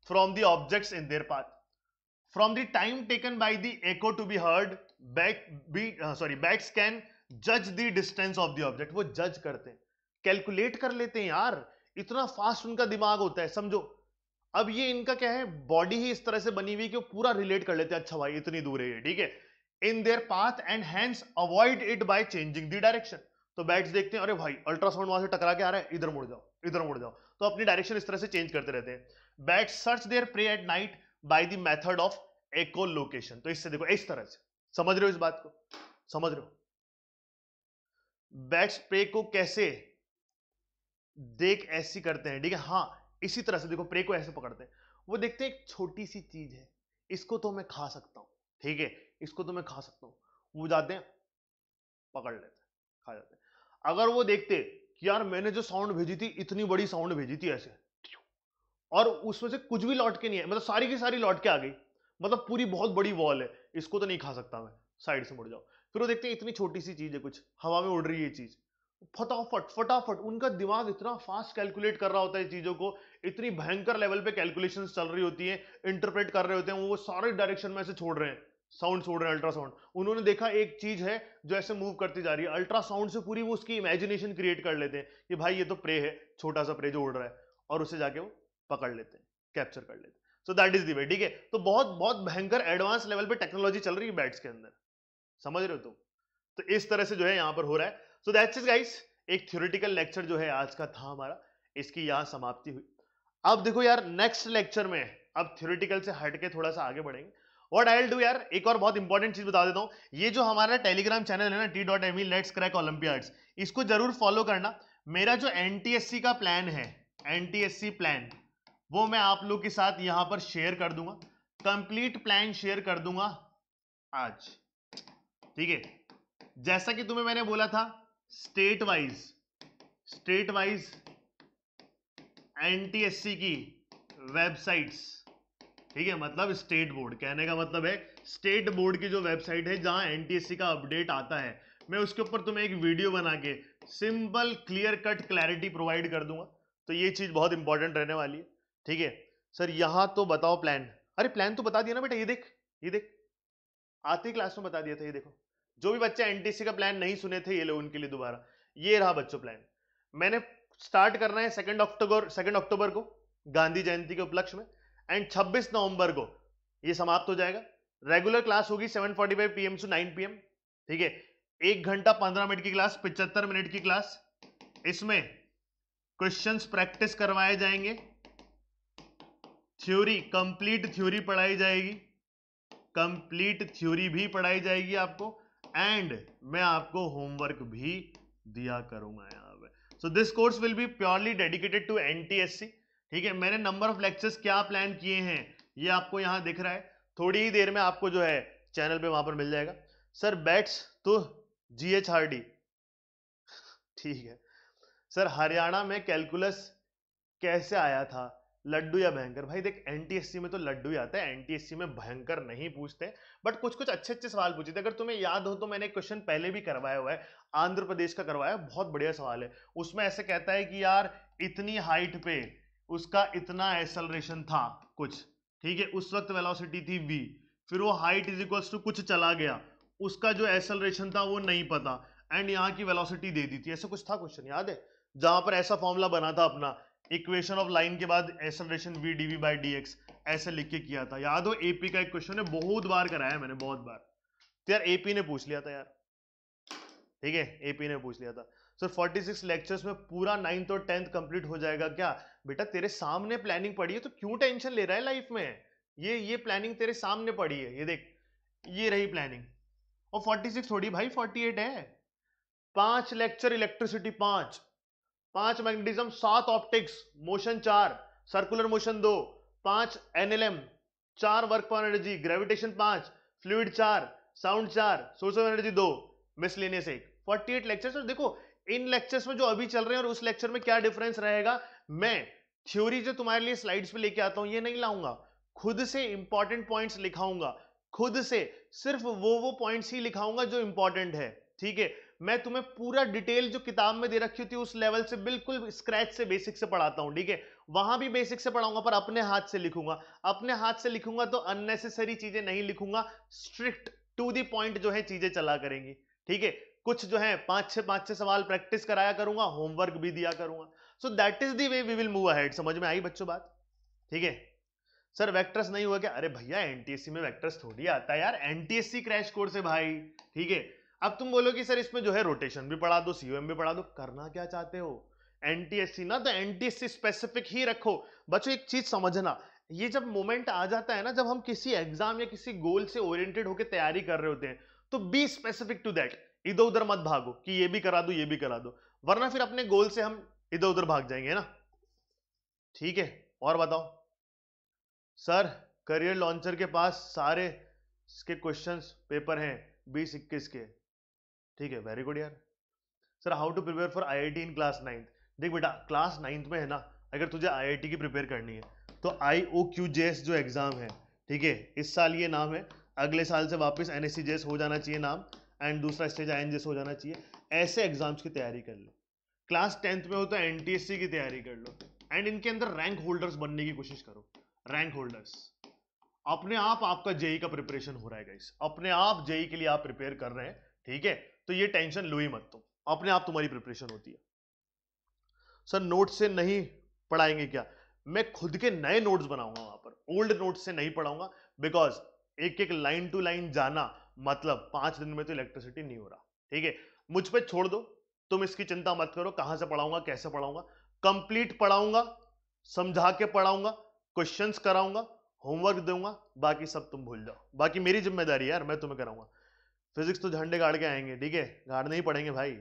S1: from the objects in their path from the time taken by the echo to be heard back be sorry bats can जज the distance of the object वो जज करते हैं कैलकुलेट कर लेते हैं यार इतना फास्ट उनका दिमाग होता है समझो अब ये इनका क्या है बॉडी ही इस तरह से बनी हुई कि वो पूरा रिलेट कर लेते हैं अच्छा भाई इतनी दूर है ये ठीक है in their path and hands avoid it by changing the direction तो बैट्स देखते हैं अरे भाई अल्ट्रासाउंड वहां से टकरा के आ रहा है इधर मुड़ जाओ इधर मुड़ जाओ तो अपनी डायरेक्शन इस तरह से चेंज करते रहते हैं bats search their prey at night by the method of echo location तो इससे देखो इस तरह से समझ रहे हो इस बात को समझ रहे हो बैट्स प्रे को कैसे देख ऐसी करते हैं ठीक है हाँ इसी तरह से देखो प्रे को ऐसे पकड़ते हैं वो देखते हैं एक छोटी सी चीज है इसको तो मैं खा सकता हूँ ठीक है इसको तो मैं खा सकता हूँ वो जाते हैं पकड़ लेते हैं खा जाते हैं अगर वो देखते कि यार मैंने जो साउंड भेजी थी इतनी बड़ी साउंड भेजी थी ऐसे और उसमें से कुछ भी लौट के नहीं है मतलब सारी की सारी लौट के आ गई मतलब पूरी बहुत बड़ी वॉल है इसको तो नहीं खा सकता मैं साइड से मुड़ जाओ फिर वो देखते हैं इतनी छोटी सी चीज है कुछ हवा में उड़ रही है चीज फटाफट फटाफट उनका दिमाग इतना फास्ट कैलकुलेट कर रहा होता है चीजों को इतनी भयंकर लेवल पे कैलकुलेशन चल रही होती है इंटरप्रेट कर रहे होते हैं वो सारे डायरेक्शन में से छोड़ रहे हैं साउंड छोड़ रहे हैं अल्ट्रासाउंड उन्होंने देखा एक चीज है जो ऐसे मूव करती जा रही है अल्ट्रासाउंड से पूरी वो उसकी इमेजिनेशन क्रिएट कर लेते हैं कि भाई ये तो प्रे है छोटा सा प्रे जो उड़ रहा है और उसे जाके वो पकड़ लेते हैं कैप्चर कर लेते हैं सो दैट इज दी वे ठीक है तो बहुत बहुत भयंकर एडवांस लेवल पे टेक्नोलॉजी चल रही है बैट्स के अंदर समझ रहे हो तुम तो इस तरह से जो है यहां पर हो रहा है सो दैट्स इज गाइस एक थ्योरेटिकल लेक्चर जो है आज का था हमारा इसकी यहां समाप्ति हुई अब देखो यार नेक्स्ट लेक्चर में अब थ्योरेटिकल से हटके थोड़ा सा आगे बढ़ेंगे वट आई डू यार एक और बहुत इंपॉर्टेंट चीज बता देता हूँ ये जो हमारा टेलीग्राम चैनल है ना T dot M let's crack olympiads इसको जरूर फॉलो करना मेरा जो एनटीएससी का प्लान है एनटीएससी प्लान वो मैं आप लोग के साथ यहां पर शेयर कर दूंगा कंप्लीट प्लान शेयर कर दूंगा आज ठीक है जैसा कि तुम्हें मैंने बोला था state wise state wise NTSC की वेबसाइट्स ठीक है मतलब स्टेट बोर्ड कहने का मतलब है स्टेट बोर्ड की जो वेबसाइट है जहां एनटीएससी का अपडेट आता है मैं उसके ऊपर तुम्हें एक वीडियो बना के simple clear cut clarity provide कर दूंगा तो ये चीज बहुत इंपॉर्टेंट रहने वाली है ठीक है सर यहां तो बताओ प्लान अरे प्लान तो बता दिया ना बेटा ये देख ये देख आती क्लास में बता दिया था ये देखो जो भी बच्चे एनटीसी का प्लान नहीं सुने थे ये लोग उनके लिए दोबारा ये रहा बच्चों प्लान मैंने स्टार्ट करना है सेकेंड अक्टूबर सेकेंड अक्टूबर को गांधी जयंती के उपलक्ष्य में एंड 26 नवंबर को ये समाप्त हो जाएगा रेगुलर क्लास होगी 7:45 forty five PM to 9 PM ठीक है एक घंटा 15 मिनट की क्लास 75 मिनट की क्लास इसमें क्वेश्चंस प्रैक्टिस करवाए जाएंगे थ्योरी कंप्लीट थ्योरी पढ़ाई जाएगी कंप्लीट थ्योरी भी पढ़ाई जाएगी आपको एंड मैं आपको होमवर्क भी दिया करूंगा यहाँ पे so this course will be purely dedicated to an ठीक है मैंने नंबर ऑफ लेक्चर्स क्या प्लान किए हैं ये आपको यहाँ दिख रहा है थोड़ी ही देर में आपको जो है चैनल पे वहां पर मिल जाएगा सर बैट्स तो जी एच आर डी ठीक है सर हरियाणा में कैलकुलस कैसे आया था लड्डू या भयंकर भाई देख एनटीएससी में तो लड्डू ही आता है एनटीएससी में भयंकर नहीं पूछते बट कुछ कुछ अच्छे अच्छे सवाल पूछे थे अगर तुम्हें याद हो तो मैंने क्वेश्चन पहले भी करवाया हुआ है आंध्र प्रदेश का करवाया बहुत बढ़िया सवाल है उसमें ऐसे कहता है कि यार इतनी हाइट पे उसका इतना एसलरेशन था कुछ ठीक है उस वक्त वेलोसिटी थी वी फिर वो हाइट इज इक्वल्स टू कुछ चला गया उसका जो एक्सलरेशन था वो नहीं पता एंड यहाँ की वेलोसिटी दे दी थी ऐसा कुछ था क्वेश्चन याद है जहां पर ऐसा फॉर्मूला बना था अपना इक्वेशन ऑफ लाइन के बाद acceleration v d v by d x ऐसे लिख के किया था याद हो एपी का एक क्वेश्चन है बहुत बार कराया मैंने बहुत बार तो यार एपी ने पूछ लिया था यार ठीक है एपी ने पूछ लिया था सर फोर्टी सिक्स लेक्चर्स में पूरा नाइन्थ और टेंथ कंप्लीट हो जाएगा क्या बेटा तेरे सामने प्लानिंग पड़ी है तो क्यों टेंशन ले रहा है लाइफ में ये ये प्लानिंग तेरे सामने पड़ी है ये देख ये रही प्लानिंग और 46 थोड़ी भाई 48 है पांच लेक्चर इलेक्ट्रिसिटी पांच पांच मैग्नेटिज्म सात ऑप्टिक्स मोशन चार सर्कुलर मोशन दो पांच एनएलएम चार वर्क फॉर एनर्जी ग्रेविटेशन पांच फ्लूड चार साउंड चार सोर्स ऑफ एनर्जी दो मिसलेनियस एक फोर्टी एट लेक्चर और देखो इन लेक्चर्स में जो अभी चल रहे हैं और उस लेक्चर में क्या डिफरेंस रहेगा मैं थ्योरी जो तुम्हारे लिए स्लाइड्स पे लेके आता हूं ये नहीं लाऊंगा खुद से इंपॉर्टेंट पॉइंट्स लिखाऊंगा खुद से सिर्फ वो वो पॉइंट्स ही लिखाऊंगा जो इंपॉर्टेंट है ठीक है मैं तुम्हें पूरा डिटेल जो किताब में दे रखी होती है उस लेवल से बिल्कुल स्क्रैच से बेसिक से पढ़ाता हूं ठीक है वहां भी बेसिक से पढ़ाऊंगा पर अपने हाथ से लिखूंगा अपने हाथ से लिखूंगा तो अननेसेसरी चीजें नहीं लिखूंगा स्ट्रिक्ट टू दी पॉइंट जो है चीजें चला करेंगी ठीक है कुछ जो है पांच छह पांच छह सवाल प्रैक्टिस कराया करूंगा होमवर्क भी दिया करूंगा so that is the way we will move ahead समझ में आई बच्चों बात ठीक है सर वेक्टर्स नहीं हुआ क्या अरे भैया एनटीएससी में वेक्टर्स थोड़ी आता है यार एनटीएससी क्रैश कोर्स है भाई ठीक है अब तुम कि सर इसमें जो है रोटेशन भी पढ़ा दो सीएम भी पढ़ा दो करना क्या चाहते हो एनटीएससी ना तो एनटीएससी स्पेसिफिक ही रखो बच्चों एक चीज समझना ये जब मोमेंट आ जाता है ना जब हम किसी एग्जाम या किसी गोल से ओरिएंटेड होकर तैयारी कर रहे होते हैं तो बी स्पेसिफिक टू दैट इधर उधर मत भागो कि ये भी करा दो ये भी करा दो वरना फिर अपने गोल से हम इधर उधर भाग जाएंगे ना ठीक है और बताओ सर करियर लॉन्चर के पास सारे के क्वेश्चंस पेपर हैं बीस इक्कीस के ठीक है वेरी गुड यार sir how to prepare for I in class ninth देख बेटा क्लास नाइन्थ में है ना अगर तुझे आई की प्रिपेयर करनी है तो I O Q J S जो एग्ज़ाम है ठीक है इस साल ये नाम है अगले साल से वापस N S C J S हो जाना चाहिए नाम एंड दूसरा stage I N J S हो जाना चाहिए ऐसे एग्जाम्स की तैयारी कर लो क्लास टेंथ में हो तो एन टी एस सी की तैयारी कर लो एंड इनके अंदर रैंक होल्डर्स बनने की कोशिश करो रैंक होल्डर्स अपने आप आपका जेई e का प्रिपरेशन हो रहा है गाइस अपने आप जेई e के लिए आप प्रिपेयर कर रहे हैं ठीक है तो ये टेंशन लो ही मत तुम अपने आप तुम्हारी प्रिपरेशन होती है सर नोट से नहीं पढ़ाएंगे क्या मैं खुद के नए नोट्स बनाऊंगा वहां पर ओल्ड नोट्स से नहीं पढ़ाऊंगा बिकॉज एक एक लाइन टू लाइन जाना मतलब पांच दिन में तो इलेक्ट्रिसिटी नहीं हो रहा ठीक है मुझ पर छोड़ दो तुम इसकी चिंता मत करो कहां से पढ़ाऊंगा कैसे पढ़ाऊंगा कंप्लीट पढ़ाऊंगा समझा के पढ़ाऊंगा क्वेश्चंस कराऊंगा होमवर्क दूंगा बाकी सब तुम भूल जाओ बाकी मेरी जिम्मेदारी है यार मैं तुम्हें कराऊंगा फिजिक्स तो झंडे गाड़ के आएंगे ठीक है गाड़ने ही पड़ेंगे भाई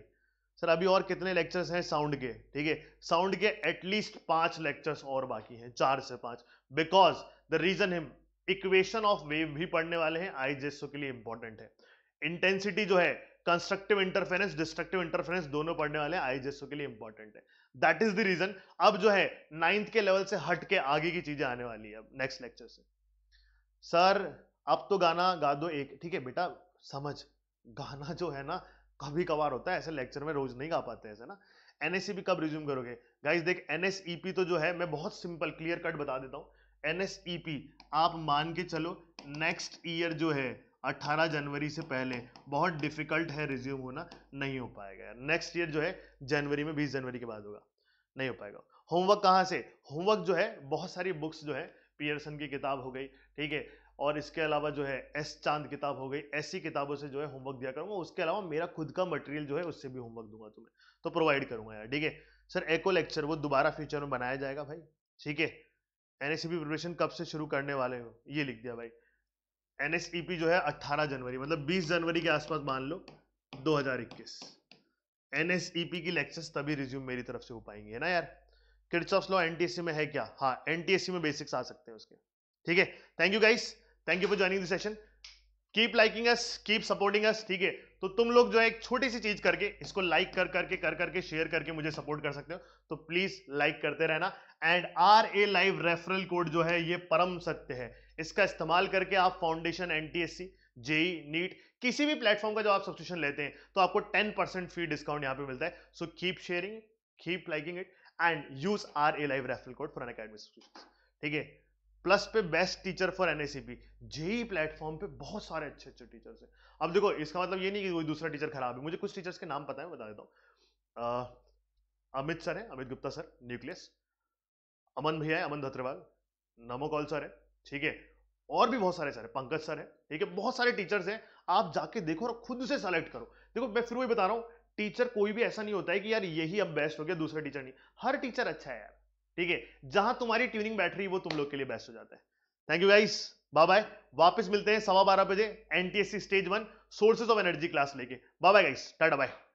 S1: सर अभी और कितने लेक्चर्स हैं साउंड के ठीक है साउंड के एटलीस्ट पांच लेक्चर्स और बाकी हैं चार से पांच because the reason him equation of wave भी पढ़ने वाले हैं आई जेसो के लिए इंपॉर्टेंट है इंटेंसिटी जो है कंस्ट्रक्टिव इंटरफेरेंस डिस्ट्रक्टिव इंटरफेरेंस दोनों पढ़ने वाले आई जेसो के लिए इंपॉर्टेंट है दैट इज द रीजन अब जो है नाइन्थ के लेवल से हट के आगे की चीजें आने वाली है अब नेक्स्ट लेक्चर से सर अब तो गाना गा दो एक ठीक है बेटा समझ गाना जो है ना कभी कभार होता है ऐसे लेक्चर में रोज नहीं गा पाते ऐसे ना एनएसईपी e कब रिज्यूम करोगे गाइज देख एनएसईपी e तो जो है मैं बहुत सिंपल क्लियर कट बता देता हूँ एनएसईपी e आप मान के चलो नेक्स्ट ईयर जो है 18 जनवरी से पहले बहुत डिफिकल्ट है रिज्यूम होना नहीं हो पाएगा नेक्स्ट ईयर जो है जनवरी में 20 जनवरी के बाद होगा नहीं हो पाएगा होमवर्क कहाँ से होमवर्क जो है बहुत सारी बुक्स जो है पियर्सन की किताब हो गई ठीक है और इसके अलावा जो है एस चांद किताब हो गई ऐसी किताबों से जो है होमवर्क दिया करूंगा उसके अलावा मेरा खुद का मटेरियल जो है उससे भी होमवर्क दूंगा तुम्हें तो प्रोवाइड करूंगा यार ठीक है सर एको लेक्चर वो दोबारा फ्यूचर में बनाया जाएगा भाई ठीक है एन प्रिपरेशन e कब से शुरू करने वाले हो ये लिख दिया भाई एन e जो है अट्ठारह जनवरी मतलब बीस जनवरी के आसपास मान लो दो हजार इक्कीस e की लेक्चर्स तभी रिज्यूम मेरी तरफ से हो पाएंगे है ना यार किड्स ऑफ लॉ एनटीएससी में है क्या हाँ एनटीएससी में बेसिक्स आ सकते हैं उसके ठीक है thank you guys thank you for joining this session keep liking us keep supporting us ठीक है तो तुम लोग जो है एक छोटी सी चीज करके इसको लाइक कर करके कर करके शेयर करके मुझे सपोर्ट कर सकते हो तो प्लीज लाइक करते रहना and R A live referral code जो है ये परम सत्य है इसका इस्तेमाल करके आप फाउंडेशन एनटीएससी जेई नीट किसी भी प्लेटफॉर्म का जो आप सब्सक्रिप्शन लेते हैं तो आपको टेन परसेंट फी डिस्काउंट यहाँ पे मिलता है so keep sharing keep liking it and use R A live referral code for Unacademy ठीक है प्लस पे best teacher for N A C P J E platform पे बहुत सारे अच्छे अच्छे टीचर्स हैं अब देखो इसका मतलब ये नहीं कि कोई दूसरा टीचर खराब है मुझे कुछ टीचर्स के नाम पता है बता देता हूँ अमित सर है अमित गुप्ता सर न्यूक्लियस अमन भैया है अमन धत्रवाल नमोकॉल सर है ठीक है और भी बहुत सारे सर है पंकज सर है ठीक है बहुत सारे टीचर्स हैं आप जाके देखो और खुद से सेलेक्ट करो देखो मैं फिर वही बता रहा हूँ टीचर कोई भी ऐसा नहीं होता है कि यार यही अब बेस्ट हो गया दूसरा टीचर नहीं हर टीचर अच्छा है यार ठीक है जहां तुम्हारी ट्यूनिंग बैटरी वो तुम लोग के लिए बेस्ट हो जाता है thank you guys bye bye वापस मिलते हैं सवा बारह बजे NTSC stage one sources of energy class लेके bye bye guys tata bye